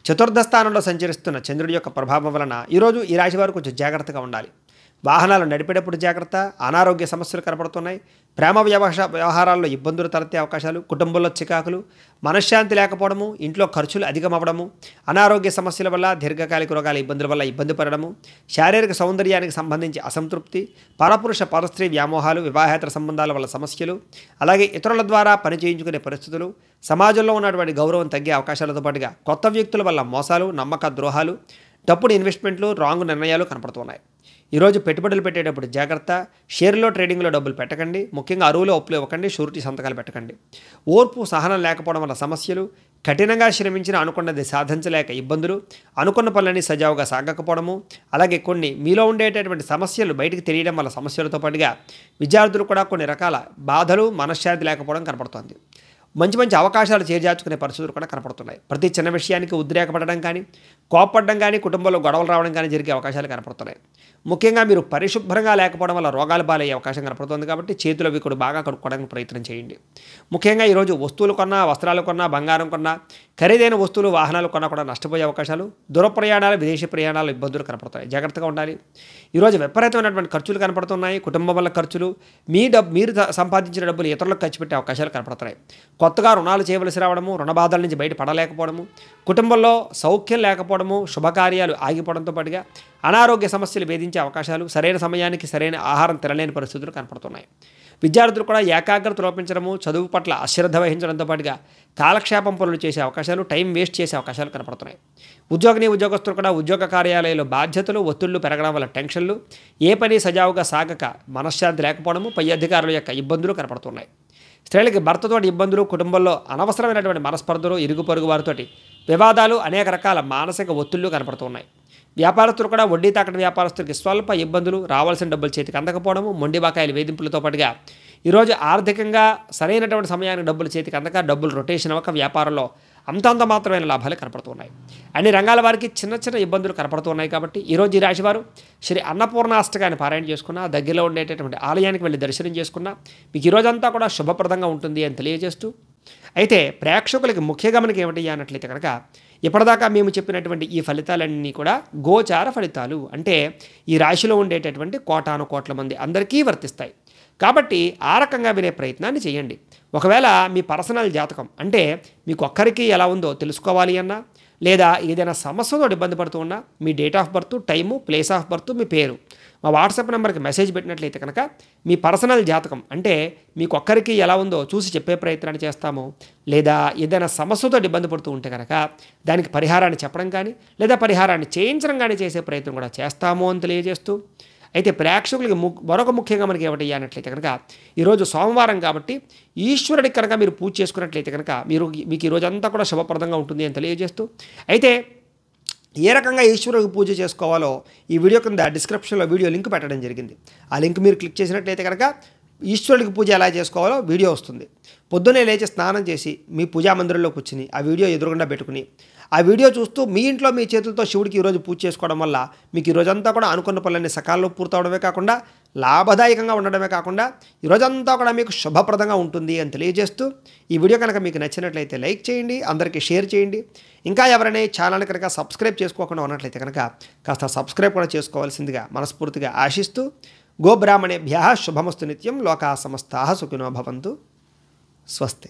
చతుర్థ స్థానంలో సంచరిస్తున్న చంద్రుడి యొక్క ప్రభావం వలన ఈరోజు ఈ రాశి వారు కొంచెం జాగ్రత్తగా ఉండాలి వాహనాలు నడిపేటప్పుడు జాగ్రత్త అనారోగ్య సమస్యలు కనపడుతున్నాయి ప్రేమ వ్యవహార వ్యవహారాల్లో ఇబ్బందులు తలెత్తే అవకాశాలు కుటుంబంలో చికాకులు మనశ్శాంతి లేకపోవడము ఇంట్లో ఖర్చులు అధికమవ్వడము అనారోగ్య సమస్యల వల్ల దీర్ఘకాలిక రోగాల ఇబ్బందుల వల్ల ఇబ్బంది పడడము శారీరక సౌందర్యానికి సంబంధించి అసంతృప్తి పరపురుష పరస్త్రీ వ్యామోహాలు వివాహేతర సంబంధాల వల్ల సమస్యలు అలాగే ఇతరుల ద్వారా పని చేయించుకునే పరిస్థితులు సమాజంలో ఉన్నటువంటి గౌరవం తగ్గే అవకాశాలతో పాటుగా కొత్త వ్యక్తుల వల్ల మోసాలు నమ్మక ద్రోహాలు తప్పుడు ఇన్వెస్ట్మెంట్లు రాంగ్ నిర్ణయాలు కనపడుతున్నాయి ఈరోజు పెట్టుబడులు పెట్టేటప్పుడు జాగ్రత్త షేర్లో ట్రేడింగ్లో డబ్బులు పెట్టకండి ముఖ్యంగా అరువులో అప్పులు ఇవ్వకండి షూరిటీ సంతకాలు పెట్టకండి ఓర్పు సహనం లేకపోవడం వల్ల సమస్యలు కఠినంగా శ్రమించిన అనుకున్నది సాధించలేక ఇబ్బందులు అనుకున్న పనులన్నీ సజావుగా సాగకపోవడము అలాగే కొన్ని మీలో ఉండేటటువంటి సమస్యలు బయటకు తెలియడం వల్ల సమస్యలతో పాటుగా విద్యార్థులు కూడా కొన్ని రకాల బాధలు మనశ్శాంతి లేకపోవడం కనపడుతోంది మంచి మంచి అవకాశాలు చేజార్చుకునే పరిస్థితులు కూడా కనపడుతున్నాయి ప్రతి చిన్న విషయానికి ఉద్రేకపడడం కానీ కోపడడం కానీ కుటుంబంలో గొడవలు రావడం కానీ జరిగే అవకాశాలు కనపడుతున్నాయి ముఖ్యంగా మీరు పరిశుభ్రంగా లేకపోవడం వల్ల రోగాలు బాలయ్యే అవకాశం కనపడుతుంది కాబట్టి చేతులు అవి కూడా బాగా కడుక్కోవడానికి ప్రయత్నం చేయండి ముఖ్యంగా ఈరోజు వస్తువులు కొన్నా వస్త్రాలు కొన్నా బంగారం కొన్నా ఖరీదైన వస్తువులు వాహనాలు కొన్నా కూడా నష్టపోయే అవకాశాలు దూర ప్రయాణాలు విదేశీ ప్రయాణాలు ఇబ్బందులు కనపడతాయి జాగ్రత్తగా ఉండాలి ఈరోజు విపరీతమైనటువంటి ఖర్చులు కనపడుతున్నాయి కుటుంబం వల్ల ఖర్చులు మీ డబ్బు మీరు సంపాదించిన డబ్బులు ఇతరులకు ఖర్చు పెట్టే అవకాశాలు కనపడుతున్నాయి కొత్తగా రుణాలు చేయవలసి రావడము రుణ బాధల నుంచి బయటపడలేకపోవడము కుటుంబంలో సౌఖ్యం లేకపోవడం ఆగిపోవడము శుభకార్యాలు ఆగిపోవడంతో పాటుగా అనారోగ్య సమస్యలు వేధించే అవకాశాలు సరైన సమయానికి సరైన ఆహారం తినలేని పరిస్థితులు కనపడుతున్నాయి విద్యార్థులు కూడా ఏకాగ్రత లోపించడము చదువు పట్ల అశ్రద్ధ వహించడంతో పాటుగా కాలక్షేపం పనులు చేసే అవకాశాలు టైం వేస్ట్ చేసే అవకాశాలు కనపడుతున్నాయి ఉద్యోగిని ఉద్యోగస్తులు కూడా ఉద్యోగ కార్యాలయంలో బాధ్యతలు ఒత్తిళ్లు పెరగడం వల్ల టెన్షన్లు ఏ పని సజావుగా సాగక మనశ్శాంతి లేకపోవడము పై అధికారుల యొక్క ఇబ్బందులు కనపడుతున్నాయి స్త్రీలకి భర్తతోటి ఇబ్బందులు కుటుంబంలో అనవసరమైనటువంటి మనస్పర్ధలు ఇరుగు పొరుగు వారితోటి వివాదాలు అనేక రకాల మానసిక ఒత్తిళ్లు కనపడుతున్నాయి వ్యాపారస్తులు కూడా వడ్డీ తాకటి వ్యాపారస్తులకి స్వల్ప ఇబ్బందులు రావాల్సిన డబ్బులు చేతికి అందకపోవడము మొండి బకాయిల వేధింపులతో పాటుగా ఈరోజు ఆర్థికంగా సరైనటువంటి సమయానికి డబ్బులు చేతికి అందక డబ్బులు రొటేషన్ అవ్వక వ్యాపారంలో అంతంత మాత్రమైన లాభాలు కనపడుతున్నాయి అన్ని రంగాల వారికి చిన్న చిన్న ఇబ్బందులు కనపడుతున్నాయి కాబట్టి ఈరోజు ఈ రాశివారు శ్రీ అన్నపూర్ణాష్టకాన్ని పారాయణ చేసుకున్న దగ్గరలో ఉండేటటువంటి ఆలయానికి వెళ్ళి దర్శనం చేసుకున్న మీకు ఈరోజంతా కూడా శుభప్రదంగా ఉంటుంది అని తెలియజేస్తూ అయితే ప్రేక్షకులకి ముఖ్య గమనిక ఏమిటి అన్నట్లయితే కనుక ఇప్పటిదాకా మేము చెప్పినటువంటి ఈ ఫలితాలన్నీ కూడా గోచార ఫలితాలు అంటే ఈ రాశిలో ఉండేటటువంటి కోటాను కోట్ల మంది అందరికీ వర్తిస్తాయి కాబట్టి ఆ రకంగా వినే ప్రయత్నాన్ని చేయండి ఒకవేళ మీ పర్సనల్ జాతకం అంటే మీకు ఒక్కరికి ఎలా ఉందో తెలుసుకోవాలి అన్నా లేదా ఏదైనా సమస్యతో ఇబ్బంది పడుతూ ఉన్నా మీ date of birth time place of birth మీ పేరు మా వాట్సాప్ నెంబర్కి మెసేజ్ పెట్టినట్లయితే కనుక మీ పర్సనల్ జాతకం అంటే మీకు ఒక్కరికి ఎలా ఉందో చూసి చెప్పే ప్రయత్నాన్ని చేస్తాము లేదా ఏదైనా సమస్యతో ఇబ్బంది పడుతూ ఉంటే కనుక దానికి పరిహారాన్ని చెప్పడం కానీ లేదా పరిహారాన్ని చేయించడం కానీ చేసే ప్రయత్నం కూడా చేస్తాము అని తెలియజేస్తూ అయితే ప్రేక్షకులకి మరొక ముఖ్యంగా మనకి ఏమిటి అన్నట్లయితే కనుక ఈరోజు సోమవారం కాబట్టి ఈశ్వరుడికి కనుక మీరు పూజ చేసుకున్నట్లయితే కనుక మీరు మీకు ఈరోజు అంతా కూడా శుభప్రదంగా ఉంటుంది అని తెలియజేస్తూ అయితే ఏ రకంగా ఈశ్వరుడికి పూజ చేసుకోవాలో ఈ వీడియో కింద డిస్క్రిప్షన్లో వీడియో లింక్ పెట్టడం జరిగింది ఆ లింక్ మీరు క్లిక్ చేసినట్లయితే కనుక ఈశ్వరుడికి పూజ ఎలా చేసుకోవాలో వీడియో వస్తుంది పొద్దునే లేచి స్నానం చేసి మీ పూజా మందిరంలో కూర్చుని ఆ వీడియో ఎదురుగుండా పెట్టుకుని ఆ వీడియో చూస్తూ మీ ఇంట్లో మీ చేతులతో శివుడికి ఈరోజు పూజ చేసుకోవడం వల్ల మీకు ఈరోజంతా కూడా అనుకున్న పనులన్నీ సకాలంలో పూర్తవడమే కాకుండా లాభదాయకంగా ఉండడమే కాకుండా ఈరోజంతా కూడా మీకు శుభప్రదంగా ఉంటుంది అని తెలియజేస్తూ ఈ వీడియో కనుక మీకు నచ్చినట్లయితే లైక్ చేయండి అందరికీ షేర్ చేయండి ఇంకా ఎవరైనా ఛానల్ కనుక సబ్స్క్రైబ్ చేసుకోకుండా ఉన్నట్లయితే కనుక కాస్త సబ్స్క్రైబ్ కూడా చేసుకోవాల్సిందిగా మనస్ఫూర్తిగా ఆశిస్తూ గోబ్రాహ్మణేభ్య శుభమస్తు నిత్యం లోకా సమస్తా సుఖినో భవంతు స్వస్తి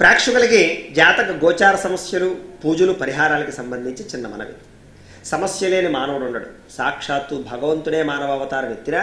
ప్రేక్షకులకి జాతక గోచార సమస్యలు పూజలు పరిహారాలకు సంబంధించి చిన్న మనవి సమస్య లేని మానవుడు ఉండడు సాక్షాత్తు భగవంతుడే మానవ అవతారం ఎత్తిరా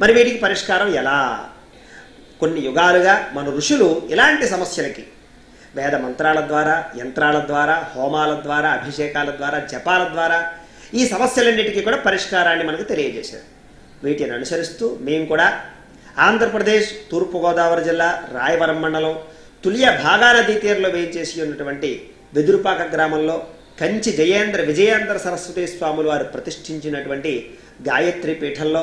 మరి వీటికి పరిష్కారం ఎలా కొన్ని యుగాలుగా మన ఋషులు ఇలాంటి సమస్యలకి వేద మంత్రాల ద్వారా యంత్రాల ద్వారా హోమాల ద్వారా అభిషేకాల ద్వారా జపాల ద్వారా ఈ సమస్యలన్నిటికీ కూడా పరిష్కారాన్ని మనకు తెలియజేశారు వీటిని అనుసరిస్తూ మేము కూడా ఆంధ్రప్రదేశ్ తూర్పుగోదావరి జిల్లా రాయవరం మండలం తులియ భాగాలది నదీ తీరంలో వేయించేసి ఉన్నటువంటి వెదురుపాక గ్రామంలో కంచి జయేంద్ర విజయేంద్ర సరస్వతి స్వాములు వారు ప్రతిష్ఠించినటువంటి గాయత్రి పీఠంలో